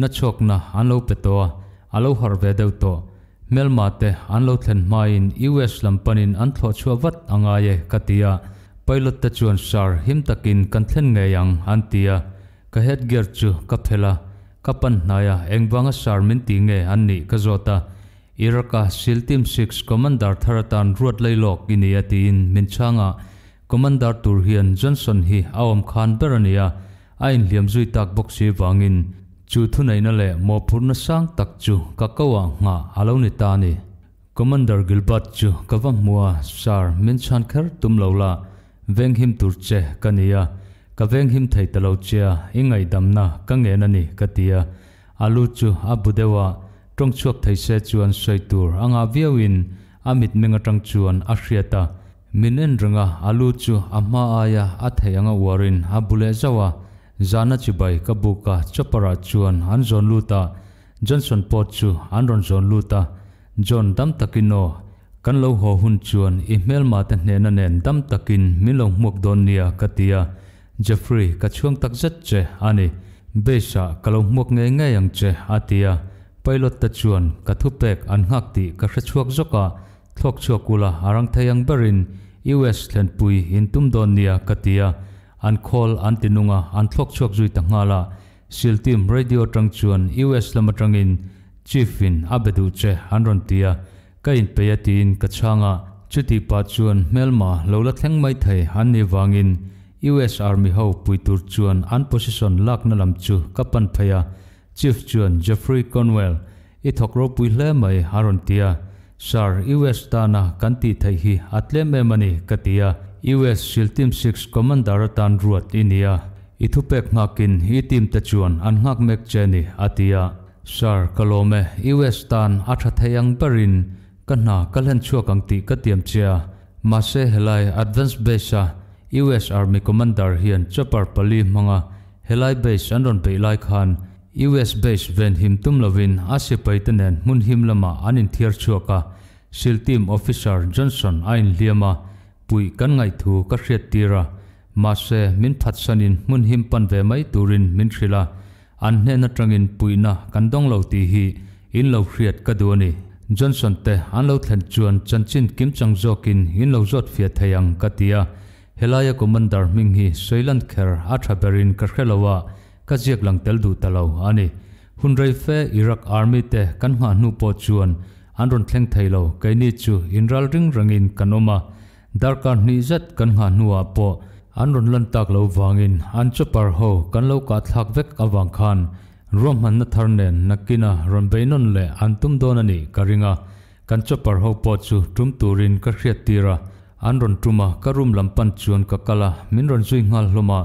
na chok na an lo pe to a lo har ve deuh to mel ma te an lo thlen ma in US lam panin an thlo chua vat anga ye katia pilot ta chuan sar him takin kan thlen nge yang an tia ka het ger chu ka phela ka pan naya engwanga sar min ti nge an ni ka zota Iraka Siltim 6 Commander Tharatan ruat leilok ini atiin minchanga Commander Turhian Johnson hi awam khan berania ain liam zui tak boksi wangin chú thu này nó lệ mô phút nó sang tắc chú các câu à ngã alo ni ta ni Commander Gilbert chú các vang mua sar miễn chan khar tum lâu la veng him tur che kania ka veng him thei talo che ingai dam na ka nge na ni katia alu chu abudewa trong chuak thei se chuan sei tur anga viawin amit menga tang chuan a hriata minen ranga alu chu ama aya a thei anga warin a bule zawa zana chu bai ka bu ka chopara chuan an zon luta johnson pot chu an ron zon luta john dam takino kan lo ho hun chuan email ma ta hne na nen dam takin min lo muk don nia katia jeffrey ka chuang tak zet che ani beisa Kalong lo muk nge nge yang che atia pilot ta chuan ka thu pek an ngak ti ka hre chuak zoka thlok chuakula arang thayang barin us thlen pui in tum don nia katia an call an tinunga an thlok chuak zui ta ngala sil team radio tang chuan US lama tangin chief in abedu che anron tia ka in peyati in kachanga chuti pa chuan melma lola thleng mai thei han ni wangin US Army ho puitur chuan an position lak na lam chu kapan phaya chief chuan Jeffrey Conwell i thokro pui hle mai haron tia sar US ta na kan ti thei hi atle me mani katia US siltim 6 commander tan ruat inia ithupek ngakin hi tim te an ngak mek cheni atia sar kalome US tan atha barin kana kalen chua kangti katiam chia mase helai advance base US Army commander hian chapar pali manga helai base anron pe lai khan US base ven him tumlovin ase paitanen mun him lama anin thiar chuaka SEAL team officer Johnson ain liama bùi căn ngày thu các xe tì ra mà xe mình thật sân in muốn hiểm pan về mấy tù rin mình xì là anh nên nát trăng in bùi na căn đông lâu tì hi in lâu xe cả đua nì Johnson te an lâu thần chuan chân chín kim chang jokin in lâu rốt phía thầy ang cả tìa helaya của mình dar mình hi soilan kher athaberin các xe lâu các giặc lăng tel du talau ani hun rei fe Iraq army te kan nga nu po chuan an ron thleng thailo kaini chu inral ring rangin kanoma darkan ni zet kan nga nuwa po an run lan tak lo wangin an par ho kan lo ka thak vek awang khan rom han na thar nen nakina ron beinon le an tum don ani karinga kan par ho po chu tum turin ka hriat tira an ron tuma ka rum lam pan chuan ka kala min ron zui ngal hloma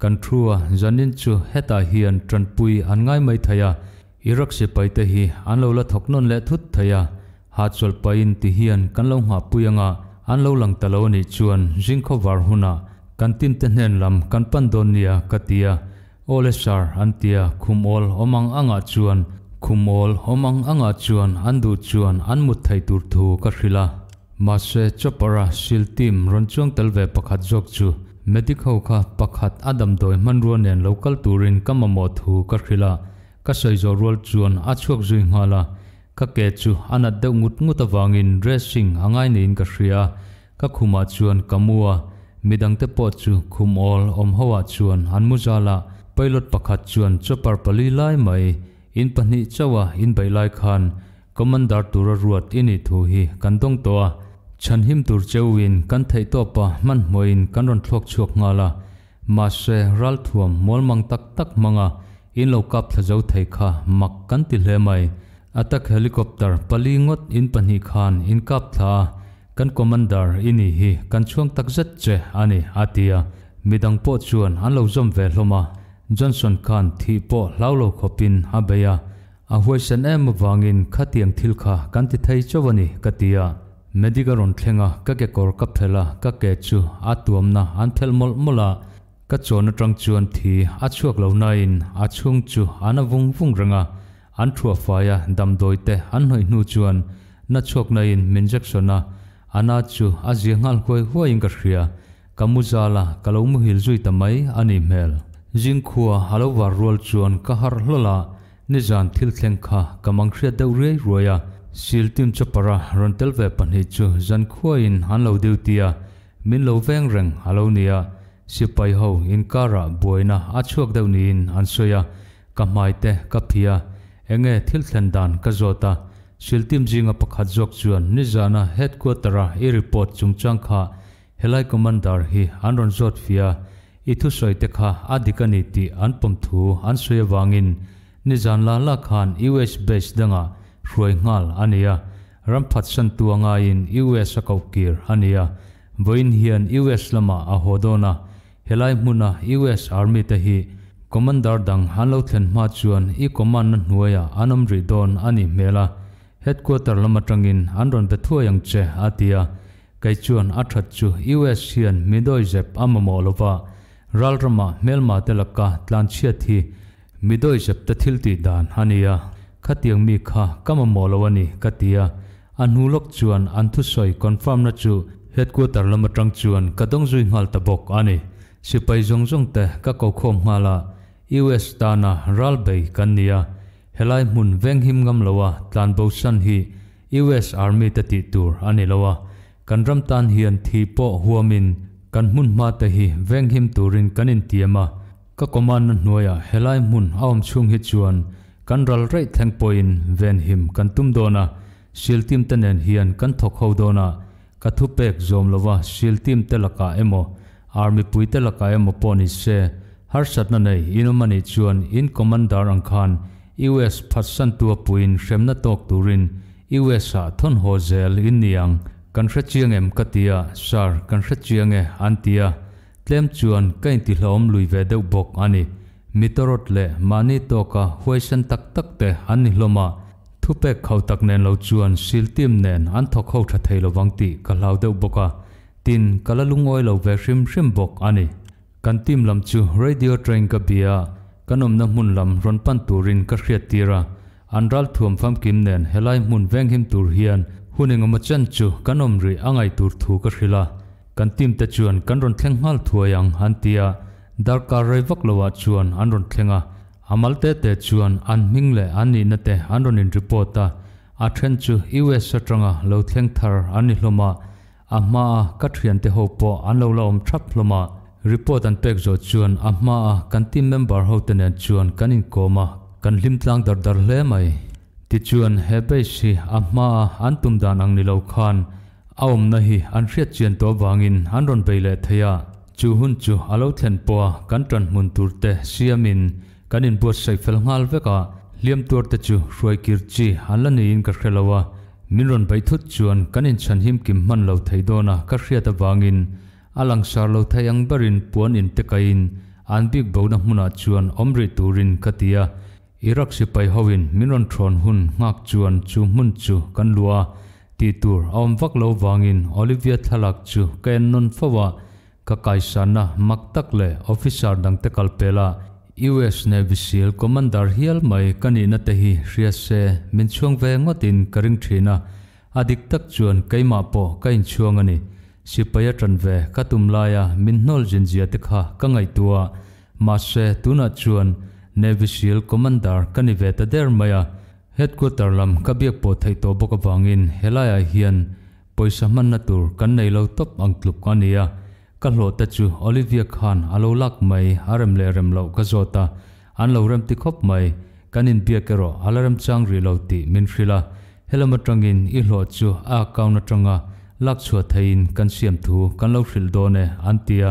kan thrua zanin chu heta hian tranpui an ngai mai thaya irak se pai te hi an lo la thoknon le thut thaya ha chol pain ti hian kan lo nga puyanga an lo lang talo ni chuan jing kho var huna kan tin te hnen lam kan pan don nia katia olesar antia khumol omang anga chuan khumol omang anga chuan andu chuan anmut thai tur thu ka hrila ma se chopara sil tim ron chuang talve pakhat jok chu medical kha pakhat adam doi manruan nen local turin kamamo thu ka hrila ka sai zo rol chuan achuk zui ngala ka ke chu anat deuh ngut ngut in dressing nên angai niin ka hria ka khuma chuan kamua midangte pawh chu khu all om hoa chuan an muzala pilot pakhat chuan chopper pali lai mai in pahnih chawa in bay bailai khan commander ruột in ít thu hi kan dong toa chân him tur cheuin kan thei to pa man moin kan ron thlok chuak ngà la mà se ral thuam mol mang tak tak manga in lo kap thajau thấy kha mak kan ti lệ mai attack helicopter palingot in panhi khan in kap tha kan commander ini hi kan chuang tak zet che ani atia midang po chuan an lo zom ve hloma johnson khan thi po lau lo khopin habeya a huaisan em wangin khatiang thil kha kan ti thei chawani katia medical ron thlenga ka ke kor kap thela ka ke chu atuamna an thel mol mola ka chon atang chuan thi achuak lo na in achung chu anavung vung ranga an thua faya dam doite an hoi nu chuan na chok na in min jacksona ana chu azia ngal khoi huwa inga khria kamuzala kalomu hil zui tamai ani mel jingkhua halowa rol chuan ka har hlola nizan thil thleng kha kamang khria deuh rei roya sil tim chapara rontel ve hi chu zan khua in han lo deu tia min lo veng reng halo nia sipai ho in kara boina achuak deuh ni in an soya kamai te kaphia enge thil thlen dan ka zota siltim jinga pakhat jok chuan nizana headquartera i report chungchang kha helai commander hi anron zot fia i soi soite kha adikani ti anpum thu an soyawangin nizan la la khan us base danga ruai ngal ania ramphat san tuanga in us akaukir ania voin hian us lama a hodona helai muna us army te hi Commander dang hanlo thlen ma chuan i command na hnuaya anam ri don ani mela headquarter lama tangin anron be thuayang che atia kai chuan athat chu US hian midoi jep amamo lova ralrama melma telaka tlan chia thi midoi jep ta thilti dan hania khatiang mi kha kamamo lowani katia anhulok chuan anthu soi confirm na chu headquarter lama tang chuan kadong zui ngal tabok ani sipai zong zong te ka ko khom hala US tana ralbei kania helai mun gam ngam lowa tlan bosan hi US Army ta ti tur ani lowa Ram tan hian thi po huamin kan mun ma ta hi veng venghim turin kanin tiama ka koman na noya helai mun aom chung hi chuan kan ral rei thang poin veng him kan tum dona siltim tanen hian kan thok ho dona ka thu pek zom lowa siltim telaka emo army pui telaka emo poni se har sat na nei inumani chuan in commander ang khan US phasan tua puin hremna tok turin US a thon ho in niang kan hre chiang em katia sar kan hre chiang e antia tlem chuan kain ti hlom lui ve deuh bok ani mitorot le mani toka huaisan tak tak te an ni hloma thupe khau tak nen lo chuan sil tim nen an thok khau tha thei lo wangti ka hlau deuh boka tin kalalungoi lo ve hrim hrim bok ani kan tim lam chu radio train ka bia kanom na mun lam ron pan turin ka khriat tira anral thuam pham kim nen helai mun veng him tur hian huning ama chan chu kanom ri angai tur thu ka hrila kan tim ta chuan kan ron thleng hal thuayang han tia darkar rai vak lowa chuan an ron thlenga amal te te chuan an ming le ani na te an ron in report ta a then chu us satanga lo thleng thar ani hloma ama ka thian te ho po an lo la om thap hloma report an pek zo chuan ama a kan team member ho ten an chuan kan in koma kan lim tlang dar dar hle mai ti chuan hepe si ama ma an tum dan ang ni lo khan aom na hi an riat chian to wangin an ron pe le theya chu hun chu alo thlen po kan tran mun tur te siamin kan in buat sai fel ngal veka liam tur te chu ruai kirchi an la ni in ka khrelowa min ron bai thut chuan kan in chan him kim man lo thei dona ka hriat awangin alang sarlo thai ang barin puan in tekain an big bo na hmuna chuan omri turin katia irak sipai hoin minon thron hun ngak chuan chu mun chu kan lua ti tur vak lo wangin olivia thalak chu ken non fawa ka kaisana maktak le officer dang tekal pela US Navy SEAL Commander Hial Mai kani na te hi ria se min chuang ve ngotin karing thina adik tak chuan keima po kain chuang ani Sipaya trần ve, các tùm lai à mình nôl dân dịa tích hà tua, ma se tu sẽ chuan nạ chuồn Navy SEAL Commander các nì về ta đer mây à hết của tờ lầm các biếc bộ thầy in hê lai à hiền bồi man nà tù các này lâu tốc ang tục các nì à các lộ ta chu Olivia Khan alo lâu lạc mây à rem lê rem lâu an lâu ram tích hốc mây các nìn biếc kê rô à rem trang rì lâu tì mình rì la hê in ít lộ chu a cao nà trăng à lak chua thein kan xiêm thu kan lo hril do ne an tia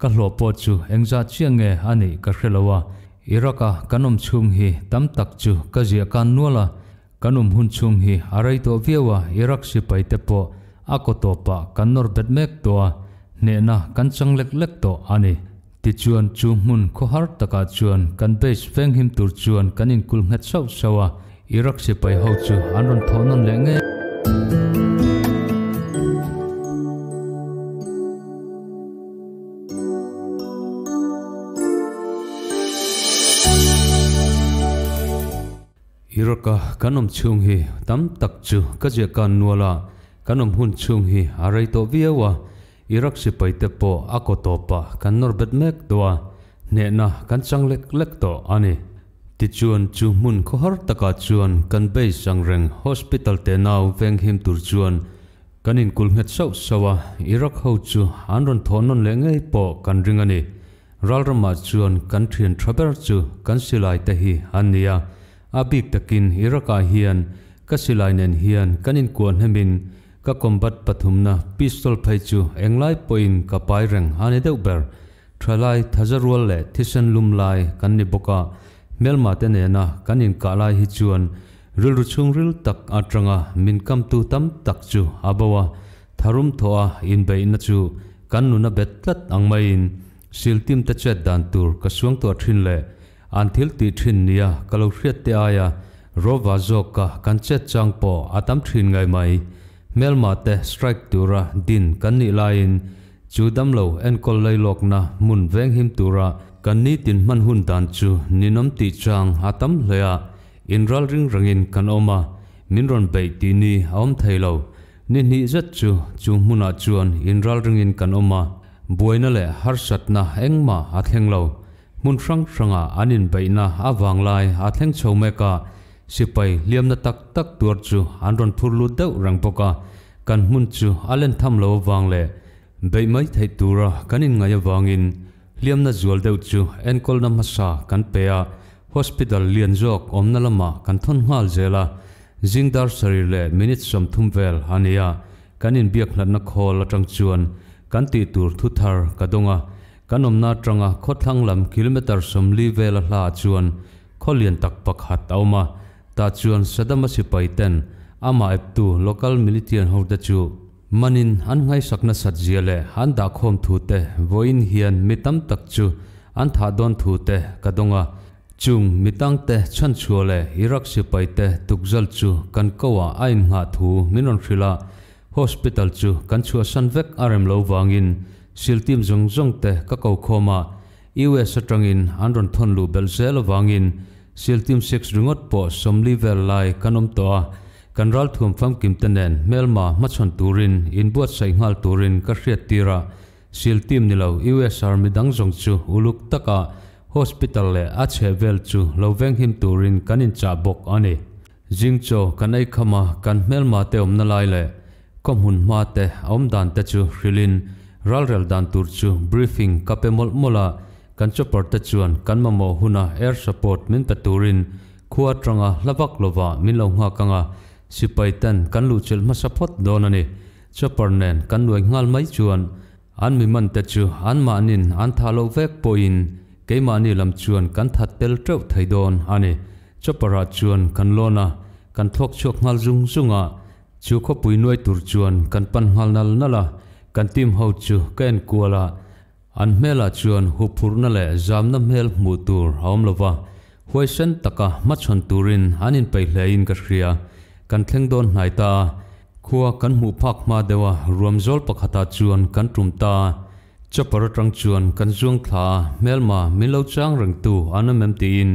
ka hlo po chu engza chiang nge ani ka hrelowa à. iraka à, ông chhung hi tam tak chu ka zia là nuala ông hun chung hi arai to viewa irak si pai te po akotopa à kanor bet mek to ne na kan chang lek lek to ani ti chuan chu mun kho har taka chuan kan base feng him tur chuan kanin kul ngat sau sawa irak si pai ho chu anon thonon le nge ka kanom chung hi tam tak chu ka je kan nuala kanom hun chung hi arai to viawa irak si paite po akotopa kan norbet mek doa ne na kan changlek lek to ani ti chuan chu mun kho har taka chuan kan bei sangreng hospital te nau veng him tur chuan kanin kulnget sau sawa irak ho chu anron thonon lengei po kan ringani ralrama chuan kan thian thaber chu kan silai te hi ania a bik takin iraka hian ka silainen hian kanin kuan hemin ka combat pathumna pistol phai chu englai poin ka pai reng ane deuh ber thralai thajarwal le thisen lum lai kan ni boka melma te ne na kanin ka lai hi chuan ril ru chung ril tak atranga min kam tu tam tak chu abawa tharum thoa in bei na chu kan nu na betlat angmain siltim ta chet dan tur ka suang to thin le an thil ti thin nia kalo hriat te aya rova zoka kan che chang po atam thin ngai mai mel melma te strike tura din kan ni lain chu dam lo en kol lei lok na mun veng him tura kan ni tin man hun dan chu ninom ti chang atam leya inral ring rangin kan oma minron bei ti ni om thailo ni ni zat chu chu muna chuan inral ringin kan oma buaina le harsat na engma atheng lo mun sang sanga anin baina awang lai a thleng chomeka sipai liamna tak tak tur chu anron phurlu deuh rangpoka kan mun chu alen tham lo wang le bei mai thai tura kanin in, Liam liamna zual deuh chu enkol na masa kan pea hospital lian jok omna lama kan thon ngal jela jingdar sari le minute som thum vel ania kanin biak hnat na khol atang chuan kan ti tur thu thar kadonga kan omna tanga à, khothanglam kilometer som li vel hla chuan kholian tak pakhat awma ta chuan sadama sipai ten ama tu local militian hoda chu manin an ngai sakna satjiale han da khom thu te voin hian mitam tak chu an tha don thu te kadonga à. chung mitang te chan chuale irak sipai te tukzal chu kan kowa à, ain nga thu minon thrila hospital chu kan chua sanvek arem lo wangin sil tim zong zong te ka ko khoma US atangin andron thon lu belzel wangin sil tim six ringot po somli vel lai kanom to kan ral thum pham kim tanen melma machon turin in buat sai ngal turin ka hriat tira sil tim nilo US army dang zong chu uluk taka hospital le ache vel chu loveng him turin kanin cha bok ani jingcho kanai khama kan melma te omna lai le kom hun ma te om dan te chu rilin ral rel dan tur chu briefing kape mol mola kan chopar ta chuan kan mamo huna air support min ta turin khuwa tranga lavak lova min lo nga kanga sipai tan kan lu chel ma support donani ani chopar nen kan noi ngal mai chuan an mi man ta chu an ma nin an tha lo vek poin ke ma ni lam chuan kan that tel treu thai don ani chopara chuan kan lona kan thok chok ngal zung zunga chu kho pui noi tur chuan kan pan ngal nal nala กันทีมเฮาจูแกนกัวละอันเมลาชวนหุบพูนเั่นแหละจามน้ำเมลมูตูร์หอมละวะหวยเส้นตะกะมัดชนตูรินอันนินไปเลยินกัะเรียกันเทงโดนหายตาขัวกันหมูพักมาเดวะรวมจอลปะคตาชวนกันตุมตาจะปรตรังชวนกันจวงลาเมลมามิเอาจ้างรังตูอันันเมมตีอิน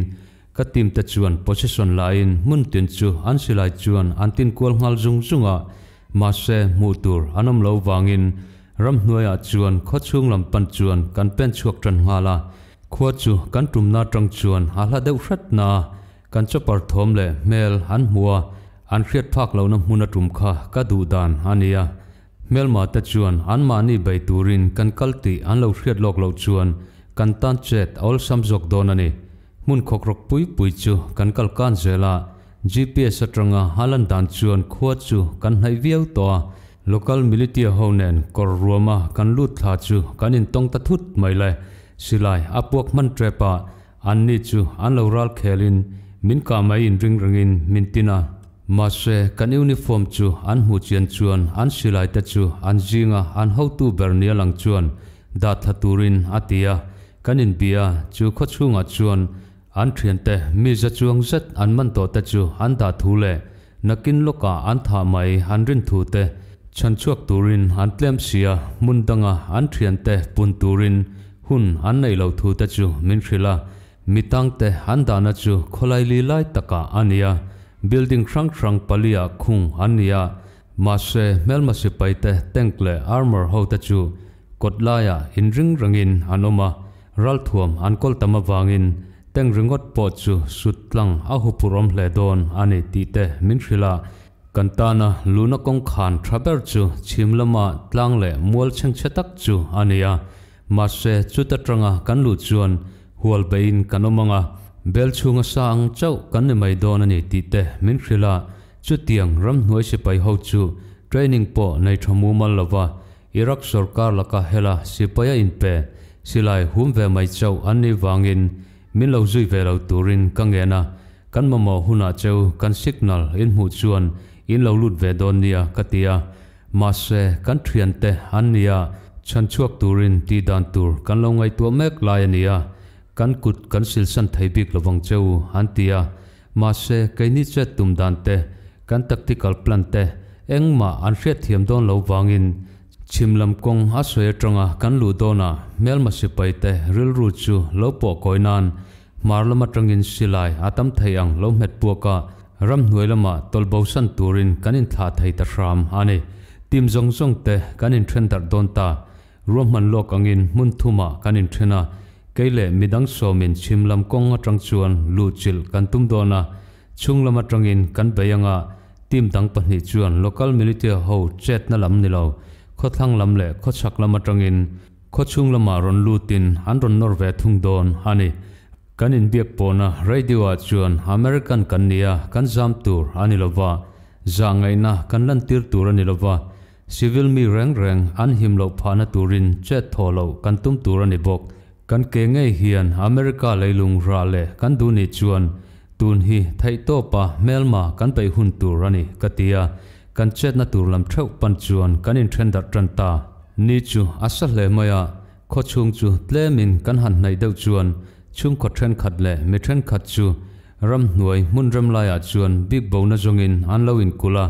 กัทีมตะชวนโพส i t i o n ลน์นมุ่นเตียนจูอันสิลจชวนอันตินกวลฮาลจุงจุงอ่ะมาเซมูตูร์อันน้ำเลววางินรำหน่วยอาจวนขดช่วงลำปันจวนกันเป็นชวกจันหาลาขวดจูกันตุมนาจังจวนอาลาเดือดนากันจะปดทมเลเมลอันมัวอันเครียดพักเรลหนั้นมุนตุมข้ากระดูดานอันเนียเมลมาตจวนอันมานี่ใบตูรินกันกัลติอันเราเครียดโลกเราจวนกันตันเจ็ดเอาสัมจกโดนันนี่มุนขกรกปุยปุยจูกันกัลกันเจลา GPS sa tranga halan dan chuan khua chu kan hai viau to local military honen korruama căn lút tha chu căn in tông ta thut mai le silai apuak man trepa an ni chu an loral khelin mình cả mai in ring mình tin à, mà se căn uniform chu an hu chian chuan an silai ta chu an à an hậu tu bernia lang chuan da thaturin atia kanin bia chu kho chunga chuan an thuyền tệ mi ra chuông rất an man tổ tệ chu an ta thu lệ na kin lo cả an thả mai an rin thu tệ chan chuộc tu rin an tlem sia mun à an thuyền tệ pun tu rin hun an này lo thu tệ chu min la, mi tang tệ an ta na chu kholai li lai taka ania building thrang thrang palia khung ania ma se mel ma se pai te tengle armor ho ta chu kotlaya in ring rangin anoma ral thuam an kol in. wangin teng ringot pot chu sutlang a hupurom hle don ani ti te min hrila kantana luna kong khan thaber chu chimlama tlangle mual cheng chetak chu ania ma se chuta tranga kan lu chuan hual bein kanomanga bel chunga sang chau kan ni mai don ani ti te min hrila chu tiang ram noi se pai ho chu training po nei thamu mal lawa irak sarkar laka hela sipaya in pe silai hum ve mai chau ani wangin mình lâu dùi về lâu tù rin căng nghe na Căn mà mò hù châu Căn signal in mù chuan In lâu lụt về donia nia Mà xe căn thuyền tê ania, nia Chăn chuộc tù rin tì đàn tù lâu ngay tùa mẹc lai ania, Căn cụt căn sil săn thấy biệt là vòng châu Ăn tia Mà xe cái nít chết tùm đàn tê Căn tactical plan tê Eng mà ăn xét thiểm don lâu vang in Chim lâm cung chimlam kong aswe tronga kan lu dona mel ma si pai te ril ru chu lo po koinan marlama trangin silai atam thayang lo met puaka ram nuai lama tolbo san turin kanin tha thai ta ram ani tim zong zong te kanin thren dar don ta rom man lok angin mun thuma kanin threna keile à. midang somin chimlam kong atang chuan lu chil kan tum dona chunglama atangin kan bayanga tim dang pahni chuan local militia ho chet na lam nilo ขาทั้งลำเละเคาชักลำมาจงอินเขาชุ่งลำมารอนลูตินอันรอนนอร์เวทุงโดนฮันนี่กันอินเบียกปอนะเรดิโอจวนอเมริกันกันเนียกันจามตูร์อันนี้ลวะจางไงนะกันลันติร์ตูร์อันนี้ลวะาซีวิลมีแรงแรงอันหิมลบผ่านตูรินเจ็ดทอลูกันตุ้มตูร์อันนี้บอกกันเก่งไงเฮียนอเมริกาเลยลุงราเลกันดูนีจวนตูนฮีไทยโตปาเมลมากันไปหุ่นตูร์อันนี้กติยา kan chết na tur lam theu pan chuan kan in thren dat tran ta ni chu asa le maya kho chung chu tle min kan han nei deuh chuan chung kho thren khat le mi thren khat chu ram nuai mun ram lai a chuan big bo na jong in an lo in kula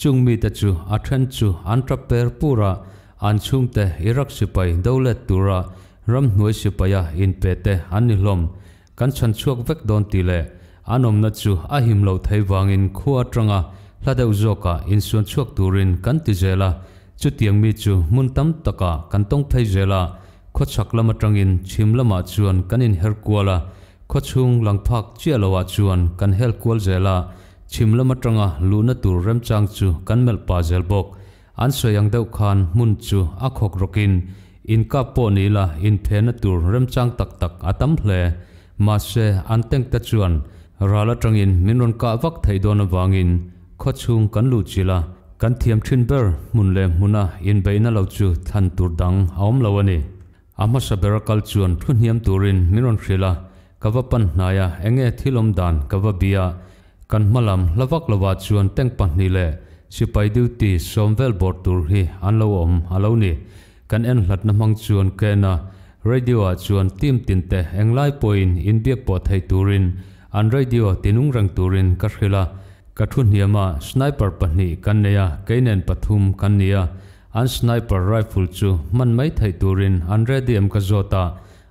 chung mi ta chu a thren chu an tra per pura an chung te irak sipai dolet tura ram nuai sipaya in pe te an ni hlom kan chan chuak vek don ti le anom na chu a him lo thei wangin khuwa tranga là la deuh zawka in suan chuak turin kan ti zela chu tiang mi chu mun tam taka kan tong thei zela kho chak lama tangin chhim lama chuồn, kan in her kuala kho chung lang phak chia chuồn, lawa chuan kan hel kual zela chhim lama tanga à luna tur rem chang chu kan mel pa zel bok an soyang deuh khan mun chu ác khok rokin in ka bò ni la in phena tur rem chang tak tak atam hle mà sẽ an teng ta in rala run cả vắt thấy thei don in. ข้อชุงกันลูจิลากันเทียมชินเบอร์มุนเลมุนาอินเบนลาจูทันตูดังออมลาวันีอามาสเบรกัลจวนทุนเทียมตูรินมิรันเชลากับวปันนายาเองเอทิลอมดานกวบียกันมาลำลาวักลาวัจวนแตงปันนีเลสิไปดูตีซอมเวลบอร์ตูรีอันลาวอมอาลาวนีกันเอ็นหลัดน้ำมังจวนแกนะเรดิโอจวนทีมตินเตเองไลปอินอินเบียปอดให้ตูริน อันเรดิโอตินุงรังตูรินกัสฮิลา Ka thunhiyama sniper pahnii kanya ya kainan pa thum kanya ya aan sniper rifle chu man may thay tu rin aan re diyam ka zota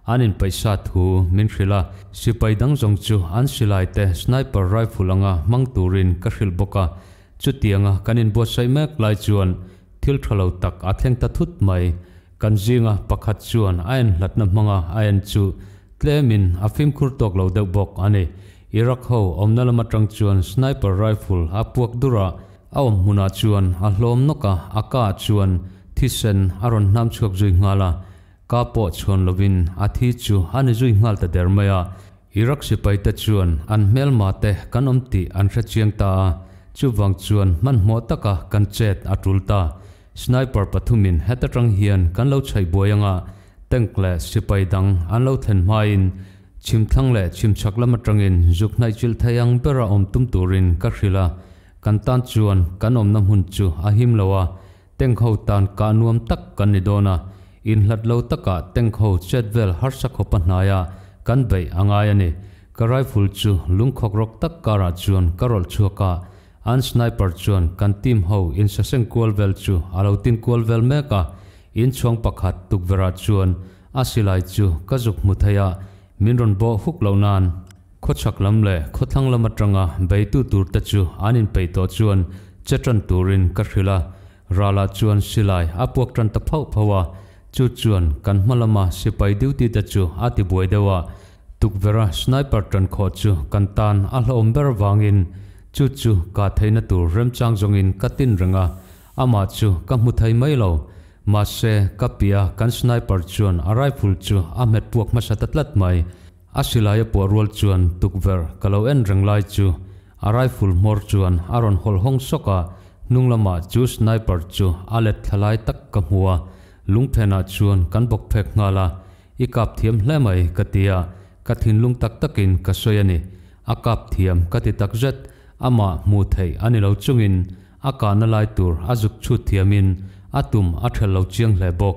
aan in payisathu minxila si payi dangzong chu aan silaaytay sniper rifle anga mang tu rin kashilboka chutiya nga kanin bo sayi meklay chuwaan tiltha lau tak athiang ta thutmay kanjii nga pakha chuwaan ayan latnam ma nga chu tle afim khur tok lau dek boka ane. Iraq ho omnala matrang chuan sniper rifle apuak dura awam muna chuan a hlom noka aka chuan thisen aron nam chuak zui ngala ka po chuan lovin a thi chu hani zui ngal ta dermaya Iraq sipai ta chuan an mel ma te kanom ti an ra chiang ta chuwang chuan man mo taka kan chet atul sniper pathumin hetatrang kan lo chai tengkle sipai an lo then chim thăng lệ chim chak lama trangin juk nai chil thayang bera om tum turin ka khila cắn tan chuan cắn om nam hun chu a him lawa teng khâu tan cả nuông tắc cắn ni dona in hlat lo taka teng khâu chetvel har sak ho panaya kan bei angaya ni ka rifle chu lung khok rok tak ka ra chuan karol chuka an sniper chuan cắn tim ho in sa seng kol vel chu alo tin kol vel mẹ cả in chong pakhat tuk vera chuan asilai chu ka zuk muthaya มินรอนบกฮุกเหล่านานคดชักลำเล่คดทั้งลำมัดรังอาใบตู้ตูตัดจูอันนินไปต่อจวน จะจันตูรินกัตริลาราลาจวนสิลายอพวกจันตะเผาภาวะจูจวนกันมาละมาสิไปดิวตีตะดจูอาติบวยเดวะตุกเวราสไนเปอร์จันขอจูกันตานอัลอมเบอร์วางินจูจูกาเทนตูเริ่มจางจงอินกัตินรังออามาจูกัมมุทัยไม่เล่ามาเซกับเปียกันสไนเปอร์จวนอะไรพูลจูอาเมดพวกมาสตัดลัดไม่อาศิลายปัวรัวจวนตุกเวอร์กลาวเอ็นรังไลจูอะไรพูลมอร์จวนอารอนฮอลฮงสกานุ่งละมาจูสไนเปอร์จูอาเล็ดทลายตักกมัวลุงเพนาจวนกันบกเพกงาลาอีกับเทียมเล่ไม่กติยากทินลุงตักตักินกสอยนี่อากับเทียมกติตักเจ็ดอามามูเทยอันนี้เราจุงินอาการนลายตัวอาจุกชุดเทียมิน atum athel lo chiang hle bok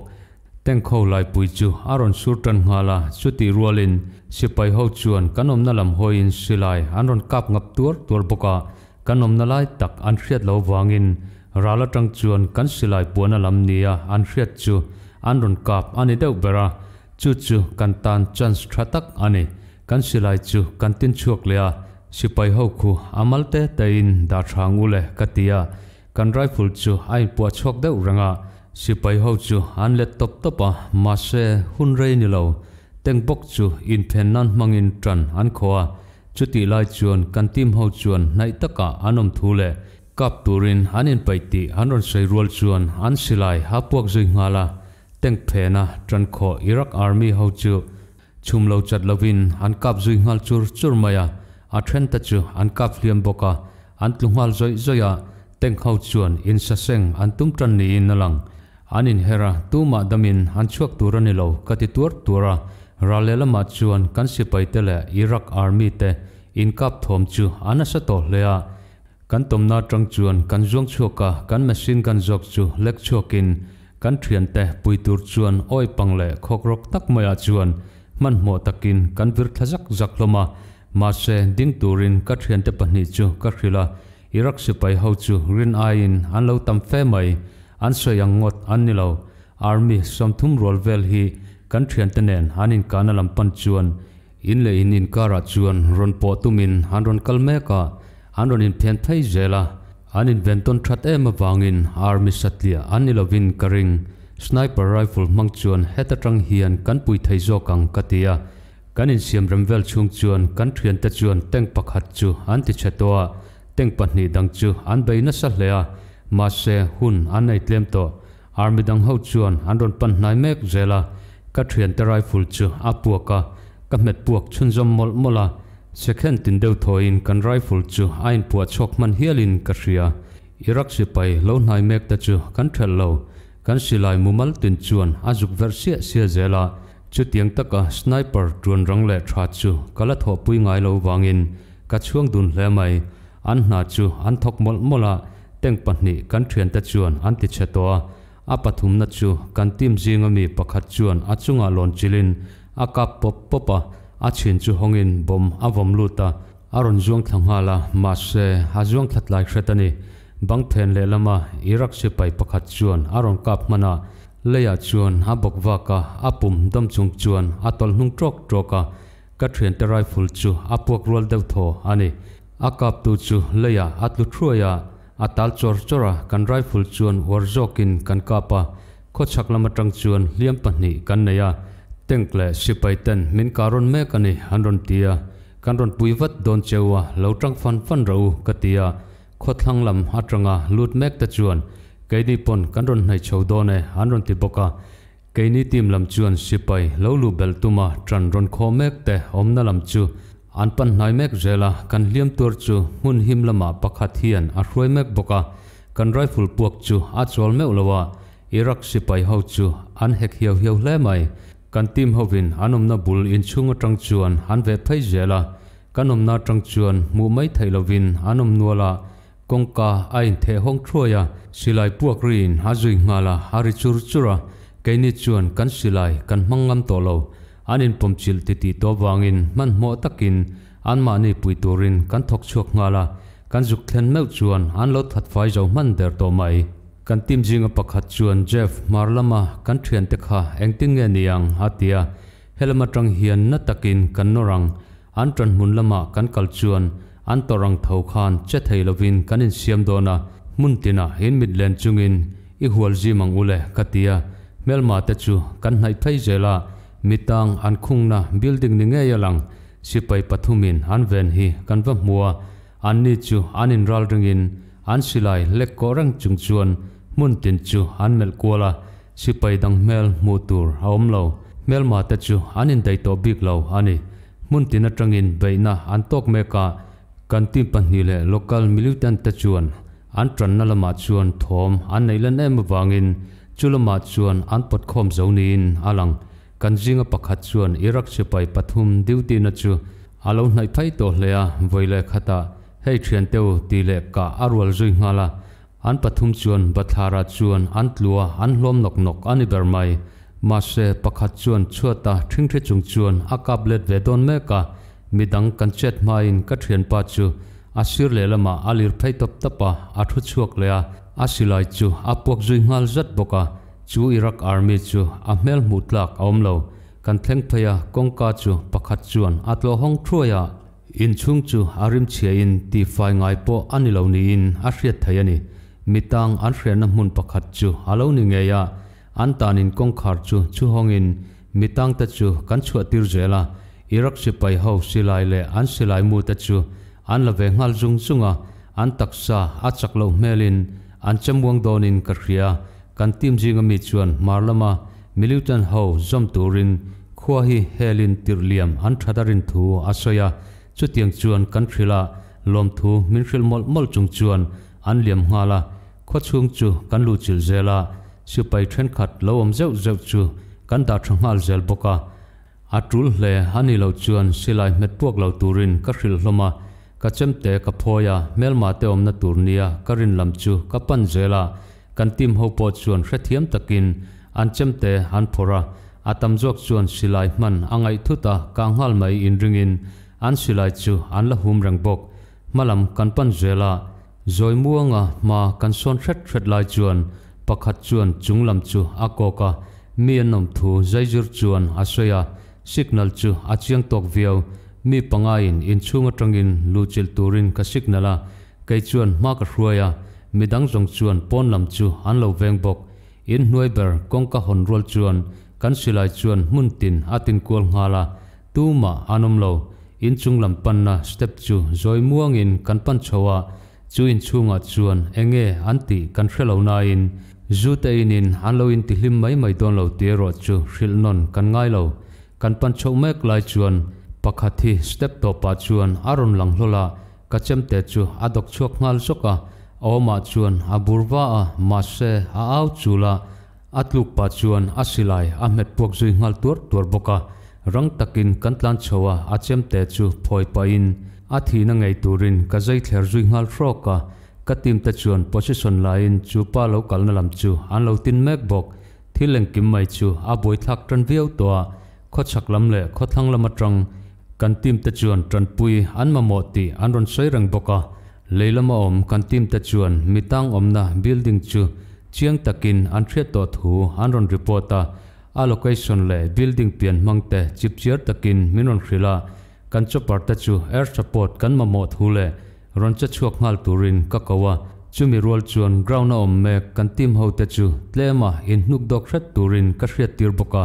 teng kho lai pui chu aron sur tan ngala chuti rualin sipai ho chuan kanom na lam hoin silai anron kap ngap tur tur boka kanom na lai tak an hriat lo wangin rala tang chuan kan silai puana lam nia an hriat chu anron kap ani deuh bera chu chu kan tan chan stratak ani kan silai chu kan tin chuak lea sipai ho khu amalte tain da thangule katia kan rifle chu ai bua chok deuh ranga sipai ho chu an le top top topa ma se hun rei ni lo teng bok chu in phen nan mangin tran an khoa chu ti lai chuan kan tim ho chuan nai taka anom thu le kap turin anin pai ti anron sei rual chuan an silai ha puak zui ngala teng phena tran kho iraq army ho chu chum lo chat lovin an kap zui ngal chur chur maya a thren ta chu an kap liam boka an tlungal zoi zoya teng khau chuẩn in sa seng an tum tran ni in lang an in hera tu ma damin an chuak tu ni lo ka ti tuar tura ra le lama chuan kan si pai te le Iraq army te in kap thom chu an sa to le a kan tom na trang chuan kan zong chuka kan machine kan jok chu lek chukin kan thian te pui tur chuan oi pang le khok rok tak maya chuan man mo takin kan vir thajak zakloma ma se ding turin ka thian te pahni chu ka khila อิรักสุไปฮาจูรินไออินอันเลาตัมเฟไมอันสวยงดอันนิเลาอาร์มีสมทุมรอลเวลฮีกันเทียนเตเนนอันอินกานลัมปันจวนอินเลอินอินการาจวนรอนปอตุมินอันรอนกัลเมกาอันรอนอินเพียนไทยเจลาอันอินเวนตันทัดเอมวางอินอาร์มีสัตเลียอันนิเลวินกริงสไนเปอร์ไรฟิลมังจวนเฮตตรังเฮียนกันปุยไทยโจกังกติยากันอินเซียมรมเวลชงจวนกันเทียนตะจวนเต็งปักหัดจูอันติเชตัว teng pahnih dang chu an bei na sa hle ma se hun an nei tlem to army dang ho chuan an ron pan hnai mek zela ka thian te rifle chu a puaka ka met puak chun zom mol mola second tin deu in kan rifle chu ain pua chok man hialin ka ria iraq sipai lo nai mek ta chu kan thel lo kan silai mumal tin chuan azuk versia sia zela chu tiang taka sniper drone rang le tha chu kala tho pui ngai lo wangin ka chuang dun hle mai an na chu an thok mol mola teng pahni kan thuen ta chuan an ti che to a pathum na chu kan tim jing ami pakhat chuan a chunga lon chilin a ka pop popa a chin chu hongin bom avom luta aron juang thangala ma se ha juang thatlai khretani bang then le lama irak se akap tu chu leya atlu thruaya atal chor chora kan rifle chuan war jokin kan kapa kho chaklama tang chuan liam pahni kan neya tengle sipai ten min karon me kani hanron tia kan ron puivat don chewa lo tang fan fan ro katia kho thlanglam atanga lut mek ta chuan keidi pon kan ron nai chodone hanron ti boka keini tim lam chuan sipai lo lu bel tuma tran ron kho mek te omna lam chu an pan noi mek zela kan liam tur chu hun him lama pakhat hian a hruai mek boka kan rifle puak chu a chol meu lowa Iraq sipai ho chu an hek hiau hiau hle mai kan tim hovin anom na bul in chunga tang chuan han ve phai zela om na tang chuan mu mai thailovin anom nuala kongka ain the hong throya silai puak rin ha zui ngala hari chur chura keini chuan kan silai kan mangam to lo anin pomchil ti ti to wangin man mo takin an ma ni pui turin kan thok chuak ngala kan juk thlen meu chuan an lo that fai zo man der to mai kan tim jinga pakhat chuan jeff marlama kan thian te kha engting nge niang hatia helama tang hian na takin kan norang an tran mun lama kan kal chuan an torang thau khan che thei lovin kan in siam dona mun tina hin midland chungin i hual ji ule katia melma te chu kan nai phai jela mitang an khung na building ni nge yalang sipai pathumin an ven hi kanwa mua an ni chu an in ral ringin an silai lek ko rang chung chuan mun tin chu an mel kuala sipai dang mel mu tur aom lo mel ma ta chu an in dai to big lo ani mun tin atangin beina an tok meka kan tim pan ni le local militant ta chuan an tran na lama chuan thom an neilan em wangin chulama chuan an pot khom zonin alang kanjinga pakhat chuan irak chepai pathum duty na chu alo nai thai to hleya voile khata hei thian teu ti ka arwal zui ngala an pathum chuan bathara chuan an tlua an hlom nok nok ani ber mai ma se pakhat chuan chuata thing thre chung chuan a kablet ve ka midang kan chet mai ka thian pa chu asir le lama alir phai top tapa athu chuak leya asilai chu apok zui ngal zat boka chú Iraq Army chú chu a mel mu tlak om lo kan thleng phaya kongka chu pakhat chuan atlo hong thruaya in chung chu arim chia in tì phai ngai po anh lâu ni in a hriat thai ani mitang an hrian na hmun pakhat chu alo ni ngeya an tan in kongkhar chú chú hong in mitang ta chú kan chua tir jela Iraq sipai ho silai le an silai mu ta chu an la ve ngal jung chunga an taksa achak lo melin an chamwang donin ka hria kan tim jinga mi chuan marlama milutan ho zom turin khua hi helin tirliam an thadarin thu asoya chutiang chuan kan thrila lom thu minril mol mol chung chuan an liam ngala khua chung chu kan lu chil zela sipai then khat lo om zeu zeu chu kan da thangal zel boka atul le hani lo chuan silai met puak lo turin ka hril hloma ka chemte ka phoya melma te omna turnia karin lam chu ka pan zela kan tim ho po chuan hrethiam takin an chemte han phora atam jok chuan silai man angai thuta kanghal mai in ringin an silai chu an la hum rang bok malam kan pan zela zoi muanga ma kan son hret hret lai chuan pakhat chuan chunglam chu akoka mianom thu zaijur chuan asoya signal chu achiang tok viau mi pangain in chunga tangin luchil turin ka signala keichuan ma ka hruaya midang rong chuan pon lam chu an lo veng bok in nuai ber kong ka hon rol chuan kan silai chuan mun tin atin kol ngala tu ma anom lo in chung lam pan na step chu zoi muang in kan pan chowa chu in chunga chuan enge anti kan hrelo na in zu te in in an lo in ti hlim mai mai don lo te ro chu hril non kan ngai lo kan pan chho mek lai chuan pakhathi step to pa chuan aron lang hlola kachem te chu adok chuak ngal soka o ma chuan a burwa a ma se a au chula atluk pa chuan a silai a met puak zui ngal tur tur boka rang takin kan tlan chowa a chem te chu phoi pa in a thina ngei turin ka zai thler zui ngal hroka ka tim te chuan position lain chu pa lo kal na lam chu an lo tin mek bok thileng kim mai chu a boi thak tran viau to kho chak lam le kho Thang lam atang kan tim te chuan tran pui an ma mo an ron sei rang boka leilama om kan tim ta tăng mitang na building chu chiang takin an thriat to thu an ron reporta a location le building pian mangte chipchiar takin minon khrila kan chopar ta chu air support kan mamo thu lệ ron cha chuak ngal turin ka kawa mi rol chuan ground na om me kan tim ho ta chu tlema in nuk dok hret turin ka hriat tir boka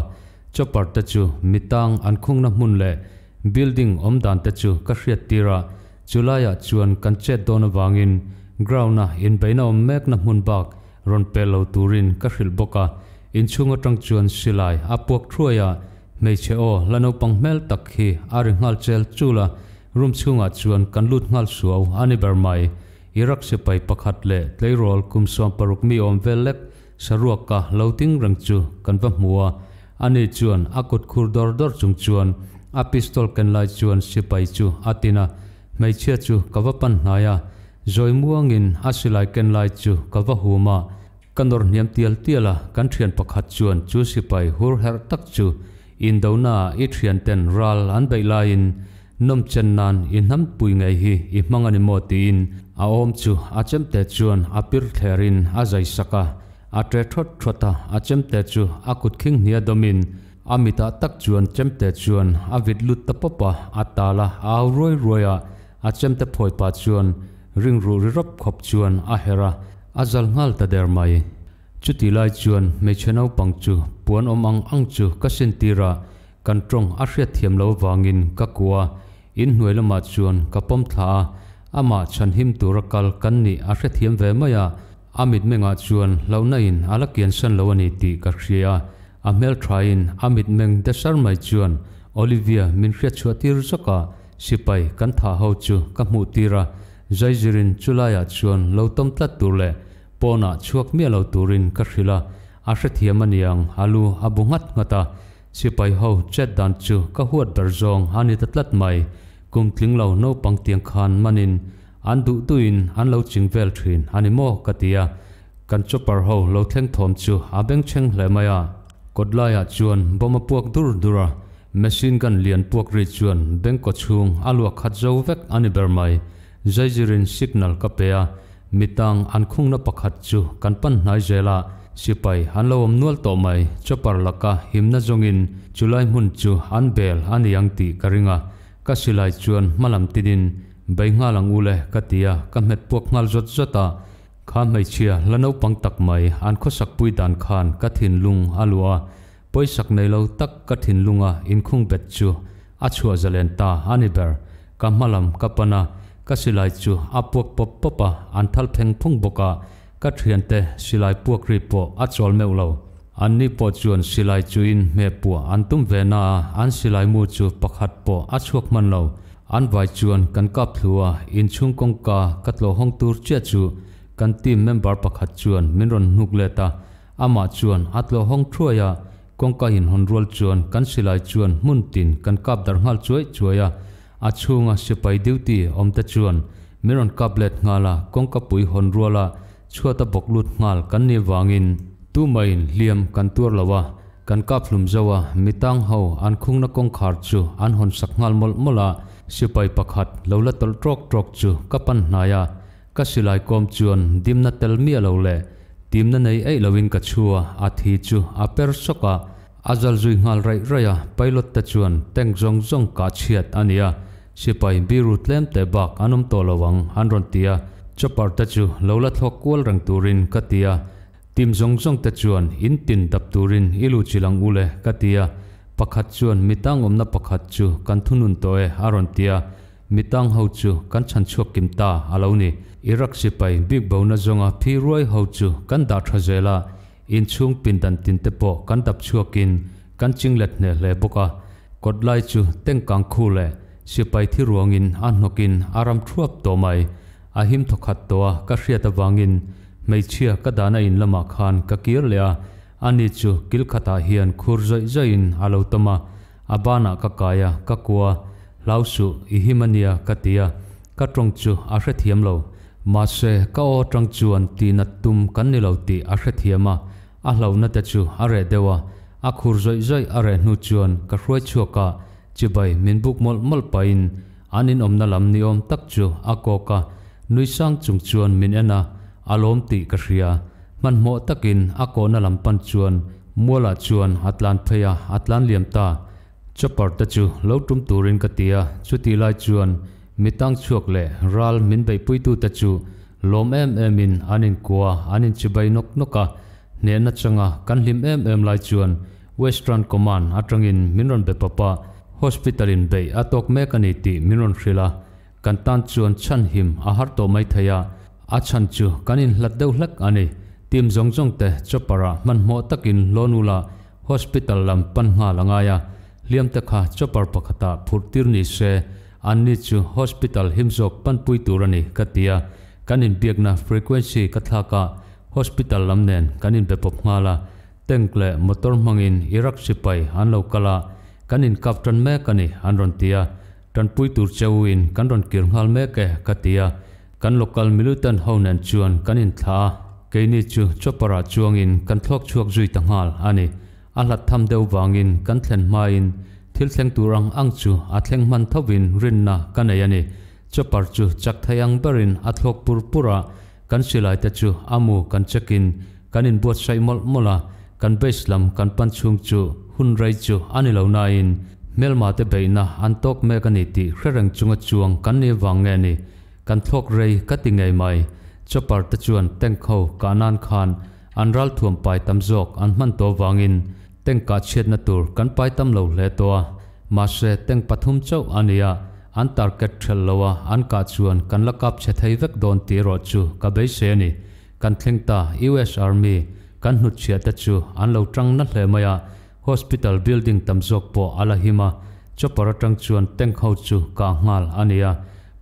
chopar ta chu tăng an khung na mun lệ building om dan ta chu ka hriat tira จุลายาชวนกันเจ็ดโดนวางอินกราวน่ะอินไปน้องแมกนับมุนบักรอนเปลาตูรินกัริลบกะอินชุงตังชวนสิลายอพวกทรวยาไม่เชโอและนปังเมลตักฮีอาริงาลเจลจุลารุมชงอชวนกันลุดงาลสวอันนี้เบอร์ไม่อิรักเสไปประคัดเล่เลยรอลคุมสวมปรุกมีอมเวลเล็กสรวกกะเลาติ้งรังจูกันวัมัวอันนี้ชวนอากุดคูดอร์ดอร์จุงชวนอาพิสตอลกันไลชวนเสไปจูอาตินา mấy chia chú có vấp bắn nai à rồi mua nghìn a sĩ lại kênh lại chú có vấp hù mà căn đồn niệm tiền tiền là căn thuyền bậc hạt chuồn chú sĩ bài hur her tắc chú in đâu na ít thuyền tên ral an bay lại in nôm chân nan in nắm bùi ngày hi in mang anh mò in a ôm chú a chém tè chuồn a pir therin a dày saka a tre thốt thota a chém tè chú a cút kinh nia domin amita tak chuan chém tè chuan a vịt lut tapapa a tala a roi roi a à a chem te phoi pa chuan ring ru ri rop khop chuan a hera a zal ngal ta der mai chu ti lai chuan me chhenau pang chu puan om ang ang chu ka sin tira kan trong a hria thiam lo wangin ka kuwa in hnuai lama chuan ka pom tha ama chan him turakal kan ni a hria thiam ve maya amit menga chuan lo na in ala kian san lo ani ti ka hria a mel thrain amit meng de sar mai chuan olivia min hria chuatir zaka sipai kan tha ho chu ka mu tira zaijirin chulaya chuan lo tom tlat tur le pona chuak mi lo turin ka hrila a hrethiam aniang alu abungat ngata sipai ho chet dan chu ka huat dar zong hani ta tlat mai kum tling lo no pang tiang khan manin an du tuin an lo ching vel thin ani mo katia kan chopar ho lo thleng thom chu a beng cheng hle maya kodlaya chuan boma puak dur dura machine gan lian puak ri chuông bengko chung alua khat zo vek ani ber mai zaijirin signal ka pea mitang an khung na pakhat chu kan pan hnai zela sipai han lawm nual to mai chopar laka himna zongin chulai mun chu an bel an yang ti karinga ka silai chuan malam tidin bai nga lang ule katia ka met puak ngal zot zota kha mai chia lano pang tak mai an khosak pui dan khan ka thin lung alua bởi lâu tắc á, poisak nei lo tak kathin lunga inkhung bet chu achua zalenta aniber kamalam kapana kasilai chu apuak pop popa anthal pheng phung boka ka thiante silai puak ri po achol meu lo anni po chuan silai chuin me pu antum ve na an silai mu chu pakhat po achuak lâu. lo an vai chuan kan kap thlua in chung kong ka katlo hong tur che chu kan team member pakhat chuan minron nuk leta ama chuan atlo hong thruaya kong ka in hon rol chuan kan silai chuan mun tin kan kap dar ngal chuai chuaya a à. à, chunga điêu duty om ta chuan meron kaplet ngala kong ka pui hon rola chuata bok lut cắn kan vàng in, tu main liam kan tur lawa kan à. kap lum zawa mitang ho ăn khung na kong khar chu an hon sak ngal mol mola sipai pakhat lola tol trok trok chu kapan naya ka silai chuồn, chuan dimna tel mi lâu le tìm na ấy là viên ka chua a thi chu a per soka azal zui ngal rai raya lốt ta chuan teng zong zong ka chiat ania sipai biru tlem te bak anum to anh anron tia chopar ta chu lola thok kol rang turin tia, tim zong zong ta chuan in tin dap turin ilu chilang ule katia pakhat tang om na pakhat chu kan thunun toe aron tia mitang ho chu kan chan chuak kim ta alo ni อิรักสิไปบิ๊กบ่าวนั่งอาพีรวยเฮาจูกันดาทเจล่าอินช่งปินดันตินเตปกันดับชัวกินกันจิงเล็ดเนลเลบุกะกดไลจูเต็งกังคูเลสิไปที่รวงินอันนกินอารมทรวบตัวใหม่อหิมทกัดตัวก็เสียตะวังินไม่เชื่อก็ดานอินละมาคานก็เกียรเลียอันนี้จูกิลขตาเฮียนคูร์ใจใจอินอาลุตมาอาบานากกายก็กัวลาวสุอิหิมันยะก็เตียกัตรงจูอาเสถียมโล mà sẽ cao trăng chuan tì nát tum cắn nì lâu tì á khét hiếm mà á lâu nát tè chu á rè đeo à á khur doi doi á rè nu chuan cả khuê chua cả chỉ bày mình bục mol mol pain anh in om na lam ni om tắc chu á cô cả nuôi sang chung chuan mình anh à á lom tì cả ria man mộ tắc in á cô na lam pan chuan mua là chuan atlan phaya atlan liam ta chopper ta chu lâu tum turin katia chu ti lai chuan mi tang chuak le ral min bai pui tu ta chu lom em em in anin kwa anin chu bai nok noka ne na changa kan lim em em lai chuan western command atangin minron be papa hospital in bay atok mekani kan ti minron hrila kan tan chuan chan him a har to mai thaya a chan chu kanin hlat deuh hlak ani tim zong zong te chopara man mo takin lonula hospital lam pan nga langaya liam takha chopar pakhata phurtir ni se ani chu hospital himzok panpui turani katia kanin biakna frequency kathaka hospital lamnen kanin bepop mala tengle motor mangin irak sipai anlo kala kanin captain me kani anron tia tan pui tur chawin kanron kirngal me ke katia kan local militant honan chuan kanin tha keini chu chopara chuangin kan thlok chuak zui tangal ani alat tham deuwangin kan thlen main ทิลเซงตูรังอังจูอัตเลงมันทวินรินนากันเอนี่จะปัจจุจักทายังเบรินอัตลกปุรปุระกันสิไลาต่จูอามูกันเจกินกันอินบวชใช้มลมลากันเบสลัมกันปันชุงจูหุนไรจูอันนี้เล่านายินเมลมาเตเบน่ะอันตกเมกันอิติเครื่องจุงจวงกันเนวังเงนีกันทลกเรยกติไงไม่จะปัดตะจวนเต็งเขากานันคันอันรัลท่วมไปตำจอกอันมันตัววังอิน tên cả chết nát tur căn bài tâm lâu lệ toa mà sẽ tên bắt hôm châu ania an tar kết thel loa an cả chuan căn lắc cặp sẽ thấy vek don tì ro chu cả bấy xe ni căn thling ta US Army căn hụt chia ta chu an lâu trăng nát lệ maya hospital building tam zok po hima cho para trăng chuan teng khâu chu cả ngal ania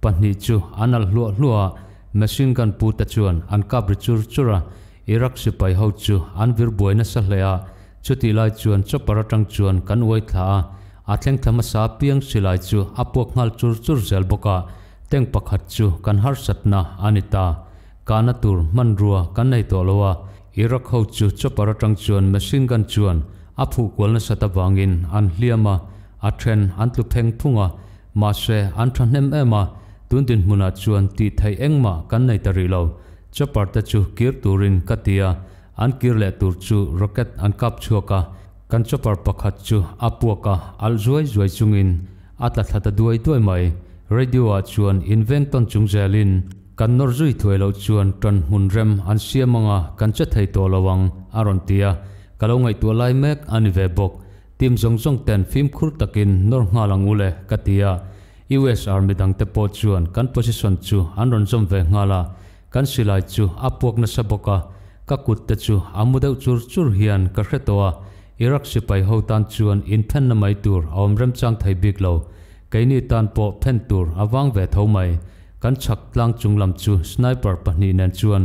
panni chu anal lua lua machine gun pu ta chuan an ka chur chura Iraq sipai ho chu an vir buaina sa hlea chú ti lai chuan chu para tang chuan kan wai thả, a thleng thama sa piang silai chu apuak ngal chur chur zel boka teng chú, chu kan har na anita kana tur man rua kan nei to loa, irak ho chú cho para tang chuan machine gun chuan aphu kwalna vang in an liama, a then an tu phung phunga ma xe an em thanem ema tundin hmuna chuan ti thai engma kan nei tari lo chaparta chu tu rin katia an kir le tur chu rocket an kap chuaka kan chopper pakhat chu apuaka al zuai zuai chungin atla thlata duai duai mai radio a chuan inventon chungzelin kan nor zui thuelo chuan ton hunrem an siamanga kan cha thei to lawang aron tia kalongai tu lai mek ani ve bok tim zong zong ten phim khur takin nor nga langule katia US Army dang te po chuan kan position chu an ron zom ve ngala kan silai chu apuak na saboka ก็กุดตะจูอามุดเอาจูจูเฮียนกระเข้ตัวอิรักสิไปหตันจวนอินเพนนไมตัว์อมเริมจังไทยบิกลวไกนนี่ตันปอเพนตัว์อวังเวทเอาไม่กันฉักลังจุงลำจูสไนเปอร์ปนีแนนจวน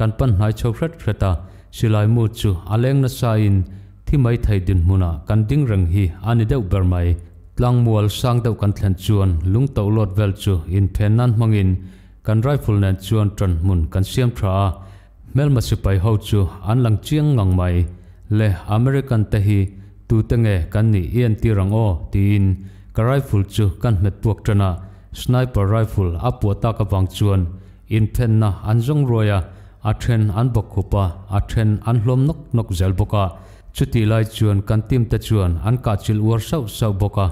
กันปั้นหายชกเครตาสิไลมูจูอาเลงนัสไซน์ที่ไม่ไทยดินมุนากันดิ้งเริงฮีอันเดียวเบอร์ไม่ลังมัวสังเดวกันแทนชวนลุงเต่าลอดเวลจูอินเทนนันมังอินกันไรฟุลแนนชวนจนมุนกันเสียมทรา mel ma su pai ho chu an lang chiang ngang mai le american te hi tu te nge kan ni ien ti rang o ti in ka rifle chu kan met puak chana à. sniper rifle apua ta ka wang chuan in phen na an jong roya à. a then an bok khupa à. a then an hlom nok nok zel boka chuti lai chuan kan tim te chuan an ka chil war sau sau boka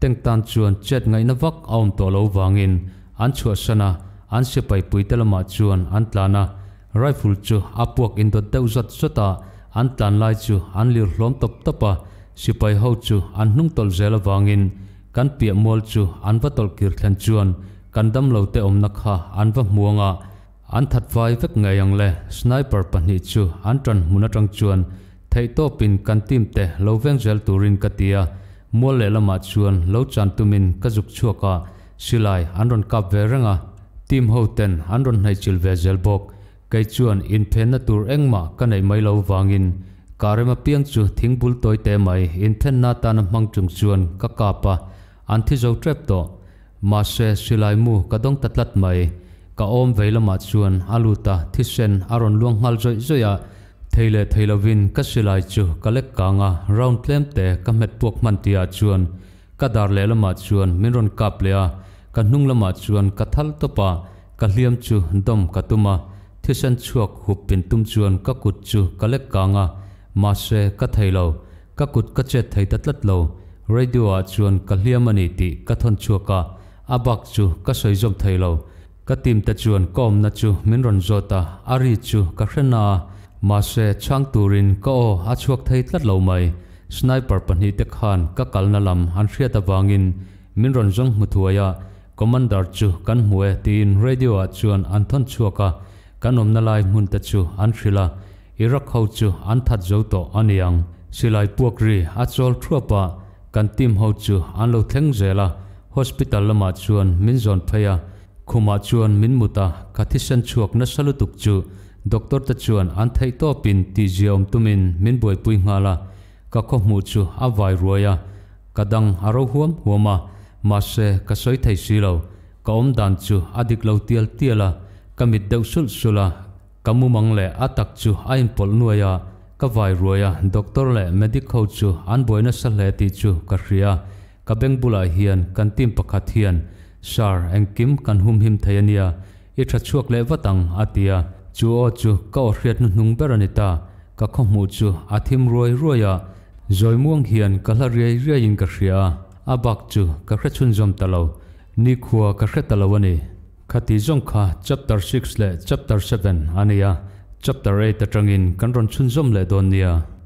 teng tan chuan chet ngai na vak aum to lo wangin an chua sana an sipai pui telama chuan an tlana rifle chu apuak in dot deuh zat zata an tlan lai chu an lir hlom top topa sipai ho chu an nung tol zel awangin kan pia mol chu an va tol kir thlan chuan kan dam lo te omna kha an va muanga an that vai vek ngayang le sniper pahnih chu an tran hmuna tang chuan thei to pin kan tim te lo veng zel turin katia mol le lama chuan lo chan tumin ka zuk chuaka silai an ron kap ve ranga tim ho ten an ron nai chil ve zel bok cái chuan in phen na tur eng ma ka nei mai lo wangin karema piang chu thing bul toi te mai in phen na ta na mang chung chuan ka ka pa an thi zo trep to ma se silai mu ka dong tatlat mai ka om veilama chuan aluta thisen aron luang hal zoi zoya à. theile theilovin ka silai chu ka lek kanga round tlem te ka met puak man tia chuan ka dar le lama chuan minron kap lea ka à. hnung lama chuan ka thal topa ka à. hliam chu dom ka tuma thư sân chuộc hụp biển tung chuồn các cụt chu các lết cá ngà mà xe các thầy lầu các cụt các chết thầy tất lất lầu radio chuồn các liêm anh tị các thôn chuộc cả à bạc chu các soi dòng thầy lầu các tìm ta chuồn com na chu min ron zota ari chu các khen na mà xe trang turin các ô à chuộc thầy tất lầu mày sniper panhi te khan ka kalna lam han hria ta wangin min ron jong mu thuaya commander chu kan muwe tin radio a chuan an chuộc chuaka kanom na lai mun ta chu an thrila irak ho chu an that zo to aniang silai puak ri a chol thrupa kan tim ho chu an lo thleng zela hospital lama chuan min zon phaya khuma chuan min muta kathisan chuak na salutuk chu doctor ta chuan an thei to pin ti jiom tumin min boi pui ngala ka kho mu chu a vai roya kadang aro huam huama ma se ka soi thei silo ka om dan chu adik lo tial tiala kamit deuh sul sula kamumang le atak chu a in polh nuaia ka vai ruaia doctor le medic ho chu an boina sa hle ti chu ka hria ka beng bula hian kan tim pakhat hian sar engkim kan hum him theiania i tha chuak le watang atia chu o chu ka o hriat nu hnung beranita ka khomu chu athim roi roya zoi muang hiền ka la riai riai in ka hria abak chu ka hre chun zom talo ni khua ka hre talo ani khati jong chapter 6 le chapter 7 aniya chapter 8 tangin kanron chunjom le donia